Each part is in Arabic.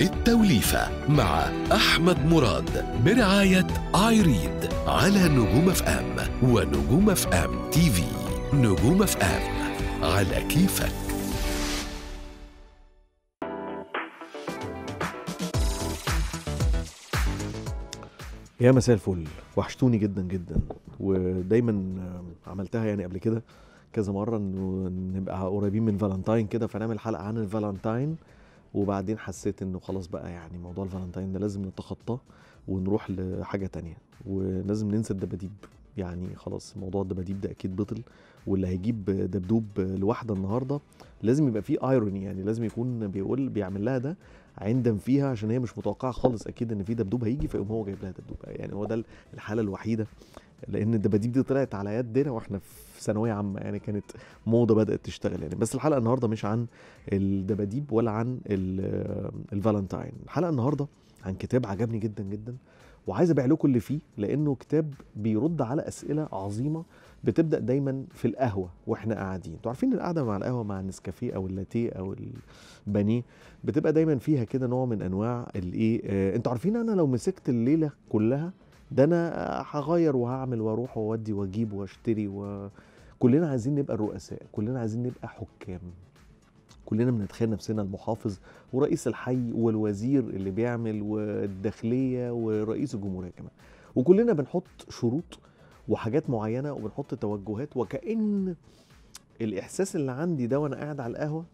التوليفة مع أحمد مراد برعاية آيريد على نجوم اف ام ونجوم اف ام تي في نجوم اف ام على كيفك يا مساء الفل وحشتوني جدا جدا ودايما عملتها يعني قبل كده كذا مره انه نبقى قريبين من فالنتاين كده فنعمل حلقه عن الفالنتاين وبعدين حسيت انه خلاص بقى يعني موضوع الفالنتين ده لازم نتخطاه ونروح لحاجه تانية ولازم ننسى الدباديب يعني خلاص موضوع الدباديب ده اكيد بطل واللي هيجيب دبدوب لوحده النهارده لازم يبقى فيه ايروني يعني لازم يكون بيقول بيعمل لها ده عندم فيها عشان هي مش متوقعه خالص اكيد ان في دبدوب هيجي فيقوم هو جايب لها دبدوب يعني هو ده الحاله الوحيده لان الدباديب دي طلعت على يدنا واحنا في ثانويه عامه يعني كانت موضه بدات تشتغل يعني بس الحلقه النهارده مش عن الدباديب ولا عن الفالنتاين الحلقه النهارده عن كتاب عجبني جدا جدا وعايز ابيع لكم اللي فيه لانه كتاب بيرد على اسئله عظيمه بتبدا دايما في القهوه واحنا قاعدين انتوا عارفين القعده مع القهوه مع النسكافيه او اللاتيه او البانيه بتبقى دايما فيها كده نوع من انواع الايه آه انتوا عارفين انا لو مسكت الليله كلها ده انا هغير وهعمل واروح واودي واجيب واشتري و... كلنا عايزين نبقى الرؤساء كلنا عايزين نبقى حكام كلنا بنتخيل نفسنا المحافظ ورئيس الحي والوزير اللي بيعمل والداخليه ورئيس الجمهوريه كمان وكلنا بنحط شروط وحاجات معينه وبنحط توجهات وكان الاحساس اللي عندي ده وانا قاعد على القهوه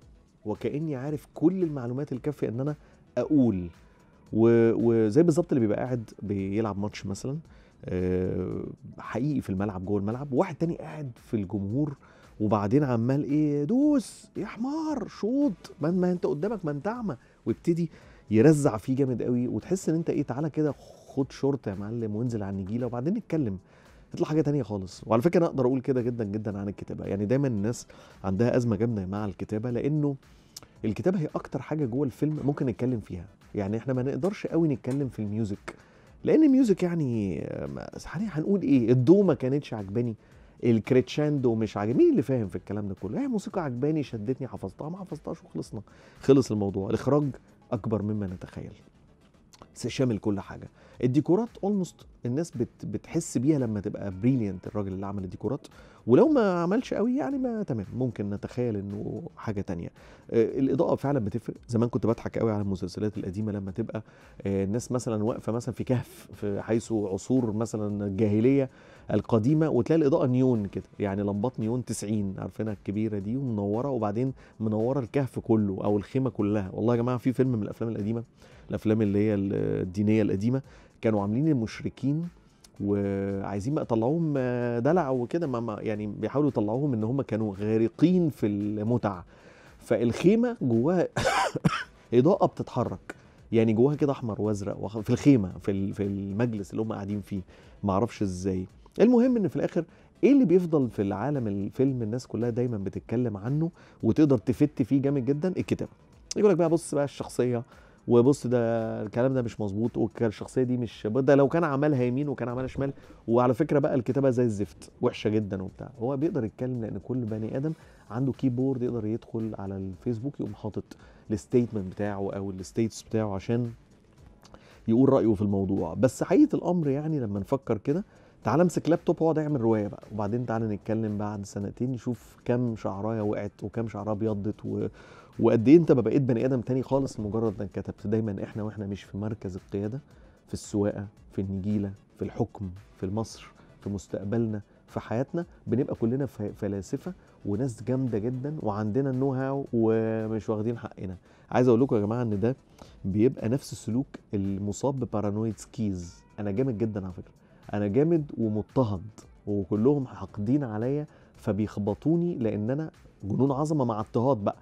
وكاني عارف كل المعلومات الكافيه ان انا اقول وزي بالظبط اللي بيبقى قاعد بيلعب ماتش مثلا آه، حقيقي في الملعب جوه الملعب وواحد تاني قاعد في الجمهور وبعدين عمال ايه دوس يا حمار شوط ما, ما انت قدامك ما انت اعمى ويبتدي يرزع فيه جامد قوي وتحس ان انت ايه تعالى كده خد شورت يا معلم وانزل على النجيله وبعدين نتكلم تطلع حاجه تانية خالص وعلى فكره انا اقدر اقول كده جدا جدا عن الكتابه يعني دايما الناس عندها ازمه جامده مع الكتابه لانه الكتابه هي اكتر حاجه جوه الفيلم ممكن نتكلم فيها يعني احنا ما نقدرش قوي نتكلم في الميوزك لان الميوزك يعني هنقول ايه الدو ما كانتش عجباني الكريتشاندو مش عاجبني مين اللي فاهم في الكلام ده كله هي يعني موسيقى عجباني شدتني حفظتها ما حفظتهاش وخلصنا خلص الموضوع الاخراج اكبر مما نتخيل شامل كل حاجه الديكورات اولموست الناس بت بتحس بيها لما تبقى بريليانت الراجل اللي عمل الديكورات ولو ما عملش قوي يعني ما تمام ممكن نتخيل انه حاجه تانية آه، الاضاءه فعلا بتفرق زمان كنت بضحك قوي على المسلسلات القديمه لما تبقى آه، الناس مثلا واقفه مثلا في كهف في حيث عصور مثلا الجاهليه القديمه وتلاقي الاضاءه نيون كده يعني لمبات نيون 90 عارفينها الكبيره دي ومنوره وبعدين منوره الكهف كله او الخيمه كلها والله يا جماعه في فيلم من الافلام القديمه الافلام اللي هي الدينيه القديمه كانوا عاملين المشركين وعايزين بقى يطلعوهم آه، دلع وكده ما يعني بيحاولوا يطلعوهم ان هم كانوا غارقين في المتع فالخيمه جواها اضاءه بتتحرك يعني جواها كده احمر وازرق في الخيمه في في المجلس اللي هم قاعدين فيه معرفش ازاي المهم ان في الاخر ايه اللي بيفضل في العالم الفيلم الناس كلها دايما بتتكلم عنه وتقدر تفت فيه جامد جدا الكتابه يقول لك بقى بص بقى الشخصيه وبص ده الكلام ده مش مظبوط والشخصيه دي مش ده لو كان عملها يمين وكان عملها شمال وعلى فكره بقى الكتابه زي الزفت وحشه جدا وبتاع هو بيقدر يتكلم لان كل بني ادم عنده كيبورد يقدر يدخل على الفيسبوك يقوم حاطط الستيتمنت بتاعه او الستيتس بتاعه عشان يقول رايه في الموضوع بس حقيقه الامر يعني لما نفكر كده تعال امسك لابتوب واقعد اعمل روايه بقى وبعدين تعالى نتكلم بعد سنتين نشوف كم شعرايه وقعت وكم شعرايه ابيضت و... وقد ايه انت بقيت بني ادم تاني خالص مجرد ما كتبت دايما احنا واحنا مش في مركز القياده في السواقه في النجيله في الحكم في مصر في مستقبلنا في حياتنا بنبقى كلنا فلاسفه وناس جامده جدا وعندنا النو هاو ومش واخدين حقنا عايز اقول لكم يا جماعه ان ده بيبقى نفس السلوك المصاب ببارانويد سكيز انا جامد جدا على فكره انا جامد ومضطهد وكلهم حاقدين عليا فبيخبطوني لان انا جنون عظمه مع اضطهاد بقى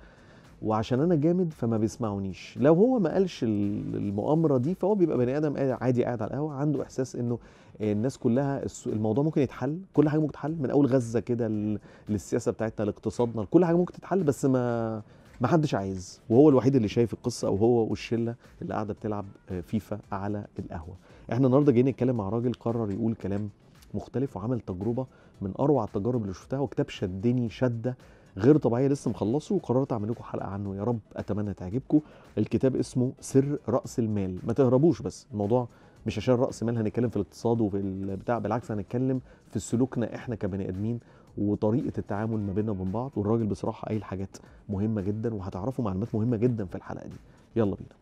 وعشان انا جامد فما بيسمعونيش لو هو ما قالش المؤامره دي فهو بيبقى بني ادم عادي قاعد على القهوه عنده احساس انه الناس كلها الموضوع ممكن يتحل كل حاجه ممكن تتحل من اول غزه كده للسياسه بتاعتنا لاقتصادنا كل حاجه ممكن تتحل بس ما ما حدش عايز وهو الوحيد اللي شايف القصه او هو والشله اللي قاعده بتلعب آه، فيفا على القهوه احنا النهارده جايين نتكلم مع راجل قرر يقول كلام مختلف وعمل تجربه من اروع التجارب اللي شفتها وكتاب شدني شده غير طبيعيه لسه مخلصه وقررت اعمل لكم حلقه عنه يا رب اتمنى تعجبكم الكتاب اسمه سر راس المال ما تهربوش بس الموضوع مش عشان راس مال هنتكلم في الاقتصاد وفي البتاع بالعكس هنتكلم في سلوكنا احنا كبني ادمين وطريقه التعامل ما بيننا وبين بعض والراجل بصراحه قايل حاجات مهمه جدا وهتعرفوا معلومات مهمه جدا في الحلقه دي يلا بينا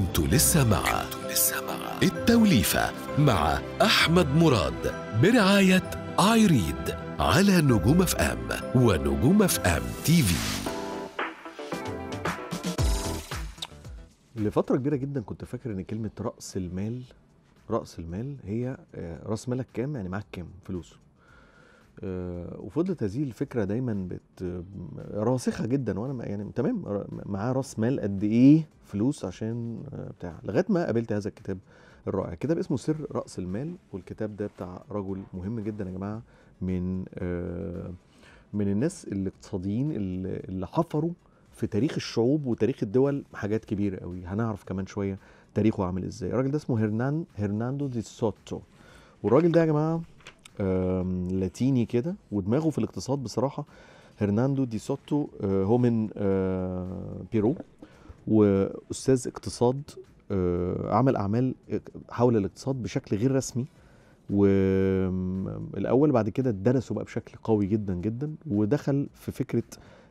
انتوا لسه مع انتوا لسه مع التوليفه مع احمد مراد برعايه اي ريد على نجوم اف ام ونجوم اف ام تي في لفترة كبيرة جدا كنت فاكر ان كلمة رأس المال رأس المال هي آه، رأس مالك كام يعني معاك كام فلوس آه، وفضلت هذه الفكرة دايما بت آه، راسخة جدا وانا يعني تمام معاه راس مال قد ايه فلوس عشان بتاع لغاية ما قابلت هذا الكتاب الرائع كتاب اسمه سر راس المال والكتاب ده بتاع رجل مهم جدا يا جماعه من آه، من الناس الاقتصاديين اللي حفروا في تاريخ الشعوب وتاريخ الدول حاجات كبيره قوي هنعرف كمان شويه تاريخه عامل ازاي الراجل ده اسمه هرنان هرناندو دي سوتو والراجل ده يا جماعه لاتيني كده ودماغه في الاقتصاد بصراحه هرناندو دي سوتو آه، هو من آه، بيرو واستاذ اقتصاد آه، عمل اعمال آه، حول الاقتصاد بشكل غير رسمي والاول بعد كده درسوا بقى بشكل قوي جدا جدا ودخل في فكره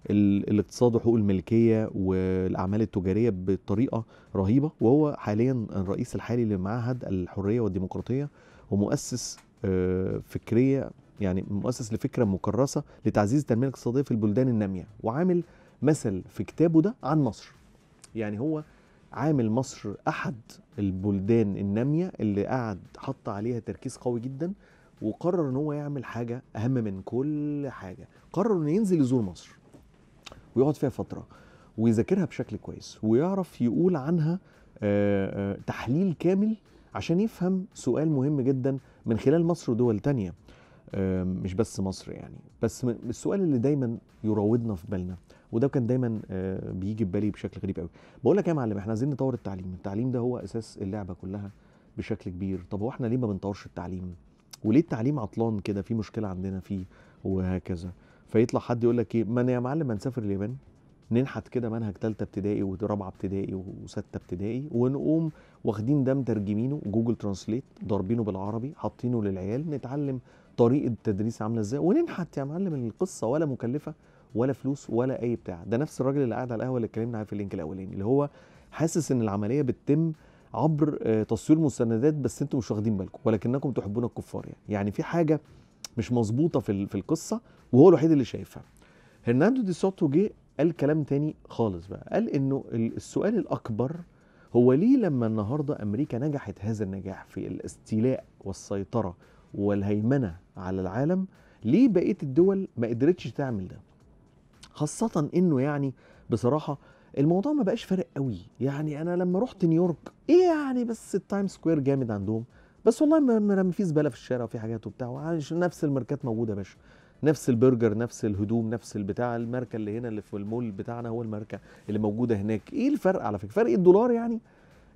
الاقتصاد وحقوق الملكيه والاعمال التجاريه بطريقه رهيبه وهو حاليا الرئيس الحالي لمعهد الحريه والديمقراطيه ومؤسس آه، فكريه يعني مؤسس لفكره مكرسه لتعزيز التنميه الاقتصاديه في البلدان الناميه وعامل مثل في كتابه ده عن مصر يعني هو عامل مصر احد البلدان الناميه اللي قعد حط عليها تركيز قوي جدا وقرر ان هو يعمل حاجه اهم من كل حاجه قرر انه ينزل يزور مصر ويقعد فيها فتره ويذاكرها بشكل كويس ويعرف يقول عنها آه، آه، تحليل كامل عشان يفهم سؤال مهم جدا من خلال مصر ودول تانية مش بس مصر يعني بس السؤال اللي دايما يراودنا في بالنا وده كان دايما آه، بيجي في بالي بشكل غريب قوي بقول لك يا معلم احنا عايزين نطور التعليم التعليم ده هو اساس اللعبه كلها بشكل كبير طب هو احنا ليه ما بنطورش التعليم وليه التعليم عطلان كده في مشكله عندنا فيه وهكذا فيطلع حد يقول لك ايه ما انا يا معلم ما نسافر اليابان ننحت كده منهج ثالثه ابتدائي ورابعه ابتدائي وسته ابتدائي ونقوم واخدين ده مترجمينه جوجل ترانسليت ضاربينه بالعربي حاطينه للعيال نتعلم طريقه التدريس عامله ازاي وننحت يا معلم القصه ولا مكلفه ولا فلوس ولا اي بتاع ده نفس الراجل اللي قاعد على القهوه اللي اتكلمنا عليه في اللينك الاولاني اللي هو حاسس ان العمليه بتتم عبر آه، تصوير مستندات بس انتم مش واخدين بالكم ولكنكم تحبون الكفار يعني يعني في حاجه مش مظبوطه في في القصه وهو الوحيد اللي شايفها هرناندو دي سوتو جه قال كلام تاني خالص بقى قال انه السؤال الاكبر هو ليه لما النهارده امريكا نجحت هذا النجاح في الاستيلاء والسيطره والهيمنه على العالم ليه بقيه الدول ما قدرتش تعمل ده خاصه انه يعني بصراحه الموضوع ما بقاش فارق قوي يعني انا لما رحت نيويورك ايه يعني بس التايم سكوير جامد عندهم بس والله ما في زباله في الشارع وفي حاجات وبتاع نفس الماركات موجوده يا باشا نفس البرجر نفس الهدوم نفس البتاع الماركه اللي هنا اللي في المول بتاعنا هو الماركه اللي موجوده هناك ايه الفرق على فكره فرق الدولار يعني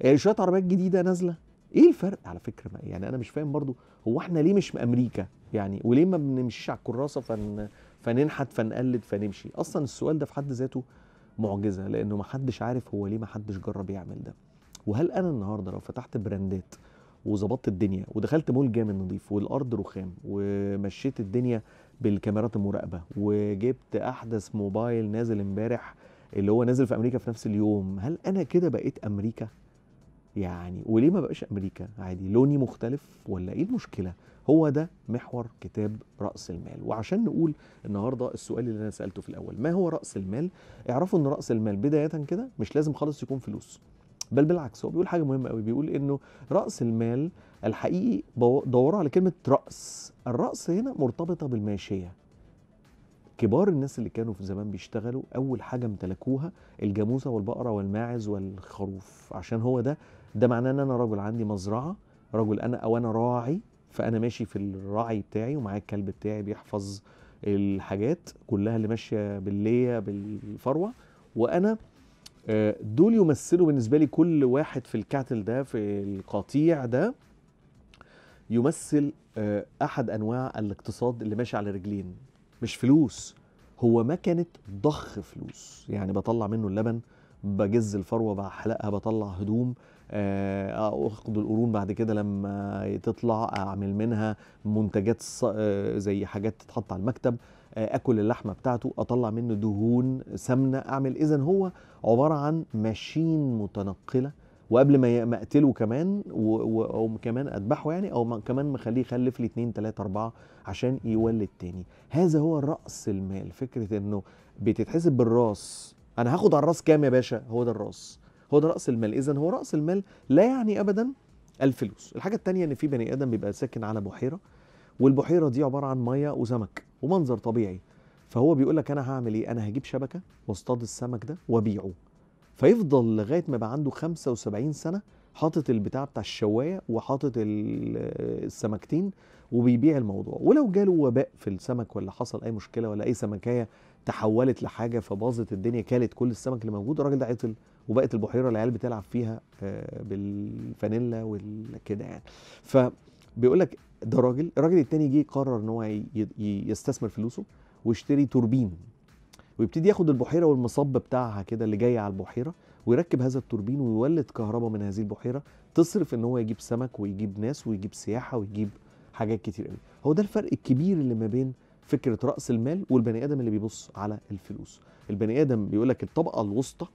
يعني شويه عربيات جديده نازله ايه الفرق على فكره يعني انا مش فاهم برضو هو احنا ليه مش امريكا يعني وليه ما بنمشيش على الكراسه فن فننحت فنقلد فنمشي اصلا السؤال ده في حد ذاته معجزه لانه ما حدش عارف هو ليه ما حدش جرب يعمل ده وهل انا النهارده لو فتحت براندات وظبطت الدنيا ودخلت مول جامد نظيف والارض رخام ومشيت الدنيا بالكاميرات المراقبه وجبت احدث موبايل نازل امبارح اللي هو نازل في امريكا في نفس اليوم هل انا كده بقيت امريكا يعني وليه ما بقاش امريكا عادي لوني مختلف ولا ايه المشكله هو ده محور كتاب راس المال وعشان نقول النهارده السؤال اللي انا سالته في الاول ما هو راس المال اعرفوا ان راس المال بدايه كده مش لازم خالص يكون فلوس بل بالعكس هو بيقول حاجه مهمه قوي بيقول انه راس المال الحقيقي دوروا على كلمه راس الراس هنا مرتبطه بالماشيه كبار الناس اللي كانوا في زمان بيشتغلوا اول حاجه امتلكوها الجاموسه والبقره والماعز والخروف عشان هو ده ده معناه ان انا رجل عندي مزرعه رجل انا او انا راعي فانا ماشي في الراعي بتاعي ومعايا الكلب بتاعي بيحفظ الحاجات كلها اللي ماشيه بالليه بالفروه وانا آه، دول يمثلوا بالنسبه لي كل واحد في الكاتل ده في القطيع ده يمثل آه، احد انواع الاقتصاد اللي ماشي على رجلين مش فلوس هو مكنه ضخ فلوس يعني بطلع منه اللبن بجز الفروه بحلقها بطلع هدوم آه، آه، اخد القرون بعد كده لما تطلع اعمل منها منتجات آه، زي حاجات تتحط على المكتب اكل اللحمه بتاعته اطلع منه دهون سمنه اعمل اذا هو عباره عن ماشين متنقله وقبل ما اقتله كمان او كمان اذبحه يعني او كمان مخليه يخلف لي 2 3 4 عشان يولد تاني هذا هو راس المال فكره انه بتتحسب بالراس انا هاخد على الراس كام يا باشا هو ده الراس هو ده راس المال اذا هو راس المال لا يعني ابدا الفلوس الحاجه الثانيه ان في بني ادم بيبقى ساكن على بحيره والبحيره دي عباره عن ميه وسمك ومنظر طبيعي فهو بيقول لك انا هعمل ايه انا هجيب شبكه واصطاد السمك ده وابيعه فيفضل لغايه ما يبقى عنده 75 سنه حاطط البتاع بتاع الشوايه وحاطط السمكتين وبيبيع الموضوع ولو جاله وباء في السمك ولا حصل اي مشكله ولا اي سمكايه تحولت لحاجه فباظت الدنيا كالت كل السمك اللي موجود الراجل ده عطل وبقت البحيره العيال بتلعب فيها آه، بالفانيلا وكده يعني فبيقول لك ده راجل الراجل التاني جه قرر ان هو يستثمر فلوسه ويشتري توربين ويبتدي ياخد البحيره والمصب بتاعها كده اللي جاي على البحيره ويركب هذا التوربين ويولد كهرباء من هذه البحيره تصرف ان هو يجيب سمك ويجيب ناس ويجيب سياحه ويجيب حاجات كتير قوي هو ده الفرق الكبير اللي ما بين فكره راس المال والبني ادم اللي بيبص على الفلوس البني ادم بيقول لك الطبقه الوسطى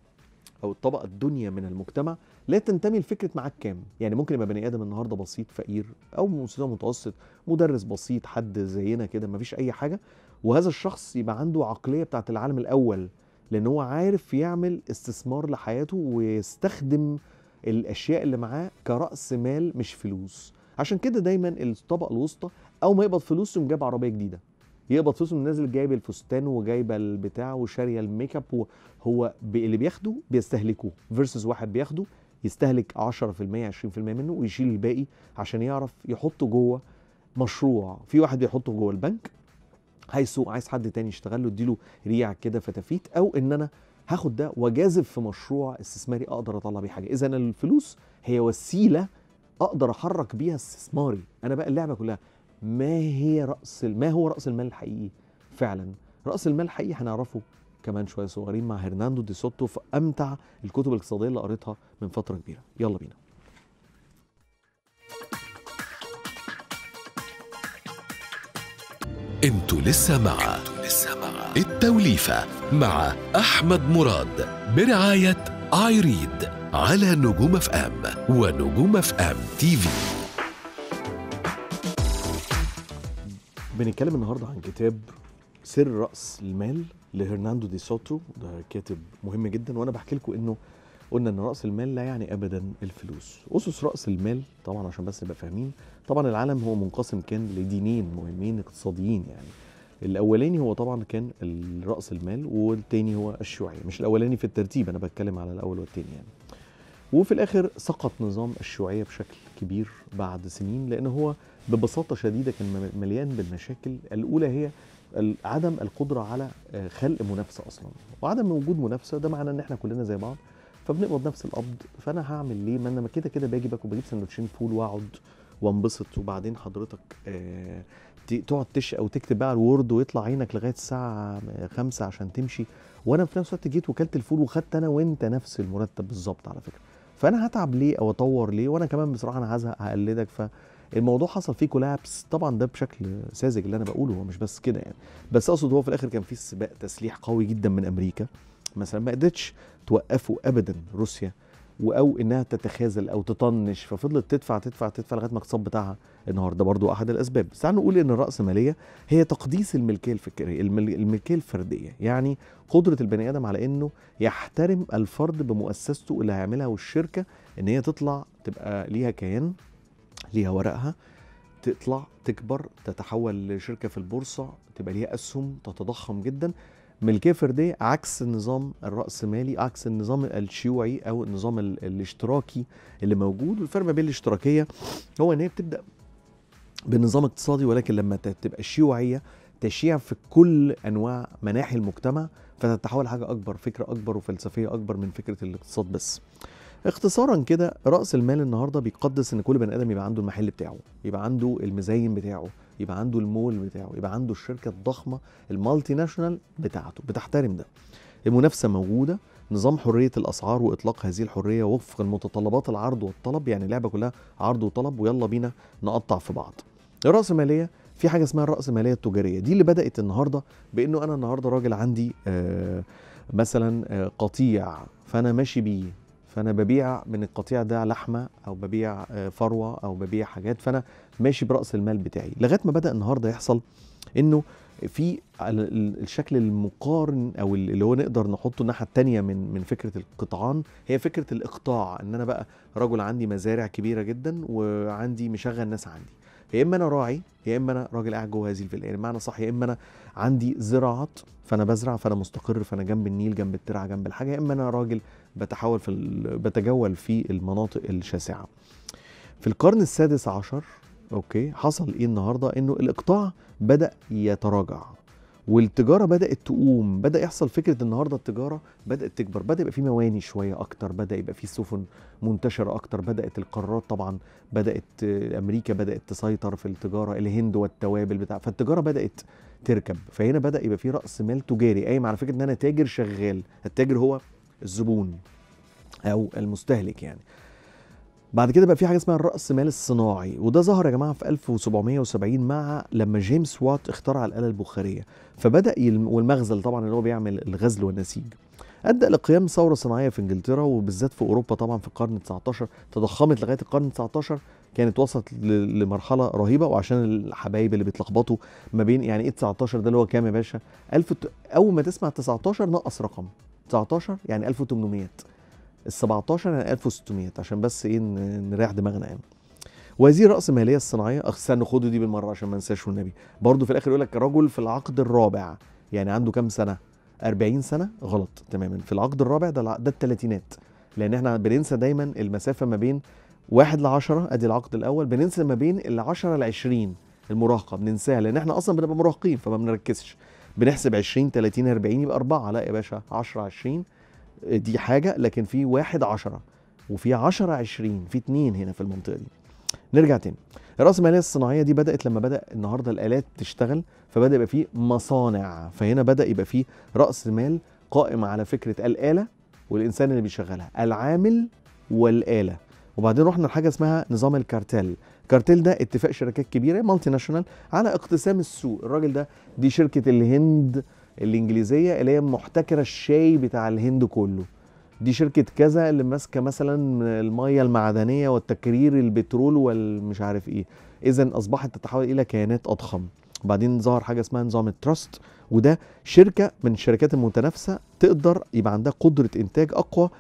او الطبقه الدنيا من المجتمع لا تنتمي لفكره معاك كام يعني ممكن يبقى بني ادم النهارده بسيط فقير او مستوى متوسط مدرس بسيط حد زينا كده مفيش اي حاجه وهذا الشخص يبقى عنده عقليه بتاعه العالم الاول لان هو عارف يعمل استثمار لحياته ويستخدم الاشياء اللي معاه كراس مال مش فلوس عشان كده دايما الطبقه الوسطى اول ما يقبض فلوس يقوم جاب عربيه جديده يقبض فلوسه نازل جايب الفستان وجايبه البتاع وشاريه الميك اب هو اللي بياخده بيستهلكه فيرسز واحد بياخده يستهلك 10% 20% منه ويشيل الباقي عشان يعرف يحطه جوه مشروع في واحد بيحطه جوه البنك هيسوق عايز حد تاني يشتغل له اديله ريع كده فتافيت او ان انا هاخد ده واجازف في مشروع استثماري اقدر اطلع بيه حاجه اذا الفلوس هي وسيله اقدر احرك بيها استثماري انا بقى اللعبه كلها ما هي راس ما هو راس المال الحقيقي فعلا راس المال الحقيقي هنعرفه كمان شويه صغيرين مع هرناندو دي سوتو في امتع الكتب الاقتصاديه اللي قريتها من فتره كبيره يلا بينا انتوا لسه مع انتوا لسه مع التوليفه مع احمد مراد برعايه ايريد على نجوم اف ام ونجوم اف ام تي في بنتكلم النهارده عن كتاب سر راس المال لهرناندو دي سوتو ده كاتب مهم جدا وانا بحكي لكم انه قلنا ان راس المال لا يعني ابدا الفلوس اسس راس المال طبعا عشان بس نبقى فاهمين طبعا العالم هو منقسم كان لدينين مهمين اقتصاديين يعني الاولاني هو طبعا كان راس المال والتاني هو الشيوعيه مش الاولاني في الترتيب انا بتكلم على الاول والتاني يعني وفي الاخر سقط نظام الشيوعيه بشكل كبير بعد سنين لان هو ببساطه شديده كان مليان بالمشاكل الاولى هي عدم القدره على آه، خلق منافسه اصلا وعدم وجود منافسه ده معناه ان احنا كلنا زي بعض فبنقبض نفس القبض فانا هعمل ليه ما انا كده كده باجي باكل بجيب سندوتشين فول واقعد وانبسط وبعدين حضرتك آه، تقعد تش او تكتب بقى الوورد ويطلع عينك لغايه الساعه 5 آه، عشان تمشي وانا في نفس الوقت جيت وكلت الفول وخدت انا وانت نفس المرتب بالظبط على فكره فانا هتعب ليه او اطور ليه وانا كمان بصراحه انا هزهق هقلدك فالموضوع حصل فيه كولابس طبعا ده بشكل ساذج اللي انا بقوله هو مش بس كده يعني بس اقصد هو في الاخر كان في سباق تسليح قوي جدا من امريكا مثلا ما قدرتش توقفه ابدا روسيا او انها تتخاذل او تطنش ففضلت تدفع تدفع تدفع لغايه ما الاقتصاد بتاعها انهار ده برضو احد الاسباب بس نقول ان الراسماليه هي تقديس الملكيه الفكريه الملكيه الفرديه يعني قدره البني ادم على انه يحترم الفرد بمؤسسته اللي هيعملها والشركه ان هي تطلع تبقى ليها كيان ليها ورقها تطلع تكبر تتحول لشركه في البورصه تبقى ليها اسهم تتضخم جدا ملكيه فرديه عكس النظام الراسمالي عكس النظام الشيوعي او النظام الاشتراكي اللي موجود والفرق ما بين الاشتراكيه هو ان هي بتبدا بنظام اقتصادي ولكن لما تبقى الشيوعيه تشيع في كل انواع مناحي المجتمع فتتحول حاجه اكبر فكره اكبر وفلسفيه اكبر من فكره الاقتصاد بس اختصارا كده راس المال النهارده بيقدس ان كل بني ادم يبقى عنده المحل بتاعه يبقى عنده المزاين بتاعه يبقى عنده المول بتاعه يبقى عنده الشركه الضخمه المالتي ناشونال بتاعته بتحترم ده المنافسه موجوده نظام حريه الاسعار واطلاق هذه الحريه وفق المتطلبات العرض والطلب يعني اللعبه كلها عرض وطلب ويلا بينا نقطع في بعض الراسماليه في حاجه اسمها الراسماليه التجاريه دي اللي بدات النهارده بانه انا النهارده راجل عندي آه مثلا آه قطيع فانا ماشي بيه فانا ببيع من القطيع ده لحمه او ببيع آه، فروه او ببيع حاجات فانا ماشي براس المال بتاعي لغايه ما بدا النهارده يحصل انه في الشكل المقارن او اللي هو نقدر نحطه الناحيه الثانيه من من فكره القطعان هي فكره الاقطاع ان انا بقى رجل عندي مزارع كبيره جدا وعندي مشغل ناس عندي يا اما انا راعي يا اما انا راجل قاعد جوه هذه الفيلا يعني بمعنى صح يا اما انا عندي زراعات فانا بزرع فانا مستقر فانا جنب النيل جنب الترعه جنب الحاجه يا اما انا راجل بتحول في بتجول في المناطق الشاسعه. في القرن السادس عشر اوكي حصل ايه النهارده؟ انه الاقطاع بدا يتراجع والتجاره بدات تقوم بدا يحصل فكره النهارده التجاره بدات تكبر بدا يبقى في مواني شويه اكتر بدا يبقى في سفن منتشره اكتر بدات القارات طبعا بدات امريكا بدات تسيطر في التجاره الهند والتوابل بتاع فالتجاره بدات تركب فهنا بدا يبقى في راس مال تجاري قايم على فكره ان انا تاجر شغال التاجر هو الزبون او المستهلك يعني بعد كده بقى في حاجه اسمها الراس مال الصناعي وده ظهر يا جماعه في 1770 مع لما جيمس وات اخترع الاله البخاريه فبدا والمغزل طبعا اللي هو بيعمل الغزل والنسيج ادى لقيام ثوره صناعيه في انجلترا وبالذات في اوروبا طبعا في القرن 19 تضخمت لغايه القرن 19 كانت وصلت ل... لمرحله رهيبه وعشان الحبايب اللي بيتلخبطوا ما بين يعني ايه 19 ده اللي هو كام يا باشا 1000 اول ما تسمع 19 نقص رقم 19 يعني 1800 ال 17 يعني 1600 عشان بس ايه نريح دماغنا يعني وهذه ماليه الصناعية استنوا خدوا دي بالمرة عشان ما انساش والنبي برضه في الآخر يقول لك رجل في العقد الرابع يعني عنده كام سنة 40 سنة غلط تماما في العقد الرابع ده ده الثلاثينات لأن احنا بننسى دايما المسافة ما بين واحد ل 10 ادي العقد الاول بننسى ما بين ال 10 ل 20 المراهقه بننساها لان احنا اصلا بنبقى مراهقين فما بنركزش بنحسب 20 30 40 يبقى 4 لا يا باشا 10 20 دي حاجه لكن في 1 10 وفي 10 20 في 2 هنا في المنطقه دي نرجع تاني الرأسمالية الصناعية دي بدأت لما بدأ النهاردة الآلات تشتغل فبدأ يبقى فيه مصانع فهنا بدأ يبقى فيه رأس مال قائم على فكرة الآلة والإنسان اللي بيشغلها العامل والآلة وبعدين رحنا لحاجة اسمها نظام الكارتل كارتيل ده اتفاق شركات كبيره مالتي ناشونال على اقتسام السوق الراجل ده دي شركه الهند الانجليزيه اللي هي محتكره الشاي بتاع الهند كله دي شركه كذا اللي ماسكه مثلا الميه المعدنيه والتكرير البترول والمش عارف ايه اذا اصبحت تتحول الى كيانات اضخم وبعدين ظهر حاجه اسمها نظام التراست وده شركه من الشركات المتنافسه تقدر يبقى عندها قدره انتاج اقوى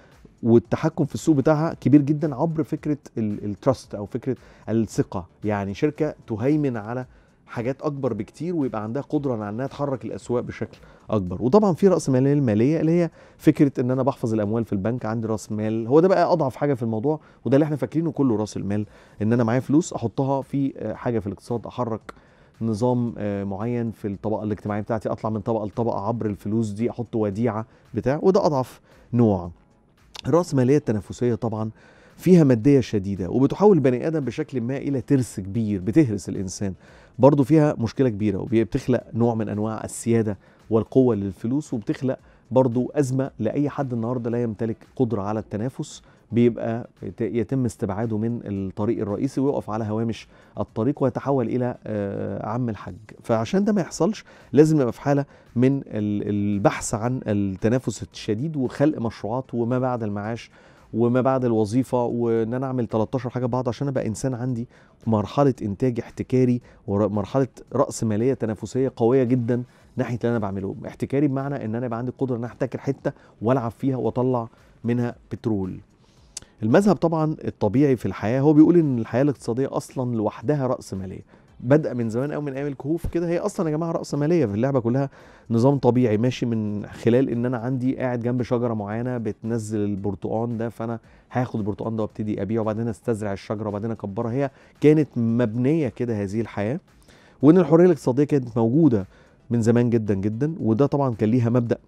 والتحكم في السوق بتاعها كبير جدا عبر فكره التراست او فكره الثقه يعني شركه تهيمن على حاجات اكبر بكتير ويبقى عندها قدره على انها تحرك الاسواق بشكل اكبر وطبعا في راس ماليه الماليه اللي هي فكره ان انا بحفظ الاموال في البنك عندي راس مال هو ده بقى اضعف حاجه في الموضوع وده اللي احنا فاكرينه كله راس المال ان انا معايا فلوس احطها في آه، حاجه في الاقتصاد احرك نظام آه، معين في الطبقه الاجتماعيه بتاعتي اطلع من طبقه لطبقه عبر الفلوس دي احط وديعه بتاع وده اضعف نوع الرأسمالية التنافسية طبعا فيها مادية شديدة وبتحول بني آدم بشكل ما إلى ترس كبير بتهرس الإنسان برضه فيها مشكلة كبيرة وبتخلق نوع من أنواع السيادة والقوة للفلوس وبتخلق برضه أزمة لأي حد النهاردة لا يمتلك قدرة على التنافس بيبقى يتم استبعاده من الطريق الرئيسي ويقف على هوامش الطريق ويتحول الى آه، عم الحج فعشان ده ما يحصلش لازم نبقى في حاله من البحث عن التنافس الشديد وخلق مشروعات وما بعد المعاش وما بعد الوظيفه وان انا اعمل 13 حاجه بعض عشان ابقى انسان عندي مرحله انتاج احتكاري ومرحله راس ماليه تنافسيه قويه جدا ناحيه اللي انا بعمله احتكاري بمعنى ان انا يبقى عندي القدره ان انا احتكر حته والعب فيها واطلع منها بترول المذهب طبعا الطبيعي في الحياه هو بيقول ان الحياه الاقتصاديه اصلا لوحدها راس ماليه بدأ من زمان قوي من ايام الكهوف كده هي اصلا يا جماعه راس ماليه في اللعبه كلها نظام طبيعي ماشي من خلال ان انا عندي قاعد جنب شجره معينه بتنزل البرتقان ده فانا هاخد البرتقان ده وابتدي ابيعه وبعدين استزرع الشجره وبعدين اكبرها هي كانت مبنيه كده هذه الحياه وان الحريه الاقتصاديه كانت موجوده من زمان جدا جدا وده طبعا كان ليها مبدا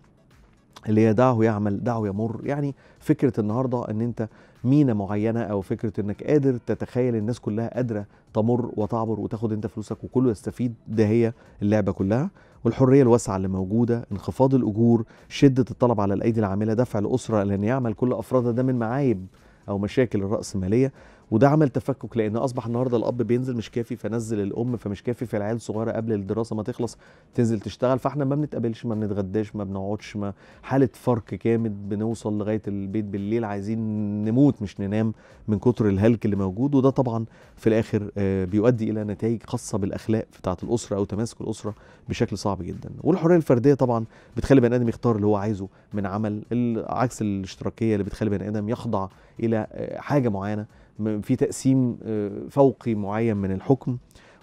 اللي هي دعه يعمل دعه يمر يعني فكره النهارده ان انت مينا معينه او فكره انك قادر تتخيل الناس كلها قادره تمر وتعبر وتاخد انت فلوسك وكله يستفيد ده هي اللعبه كلها والحريه الواسعه اللي موجوده انخفاض الاجور شده الطلب على الايدي العامله دفع الاسره لان يعمل كل افرادها ده من معايب او مشاكل الراسماليه وده عمل تفكك لان اصبح النهارده الاب بينزل مش كافي فنزل الام فمش كافي فالعيال الصغيره قبل الدراسه ما تخلص تنزل تشتغل فاحنا ما بنتقابلش ما بنتغداش ما بنقعدش ما حاله فرق كامل بنوصل لغايه البيت بالليل عايزين نموت مش ننام من كتر الهلك اللي موجود وده طبعا في الاخر آه، بيؤدي الى نتائج خاصه بالاخلاق بتاعه الاسره او تماسك الاسره بشكل صعب جدا والحريه الفرديه طبعا بتخلي بني ادم يختار اللي هو عايزه من عمل عكس الاشتراكيه اللي بتخلي بني ادم يخضع الى آه، حاجه معينه في تقسيم آه، فوقي معين من الحكم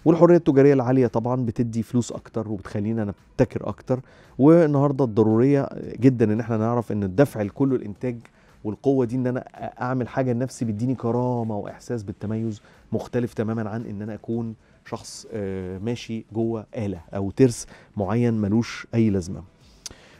والحريه التجاريه العاليه طبعا بتدي فلوس اكتر وبتخلينا نبتكر اكتر والنهارده الضروريه جدا ان احنا نعرف ان الدفع لكل الانتاج والقوه دي ان انا اعمل حاجه لنفسي بتديني كرامه واحساس بالتميز مختلف تماما عن ان انا اكون شخص آه، ماشي جوه اله او ترس معين ملوش اي لازمه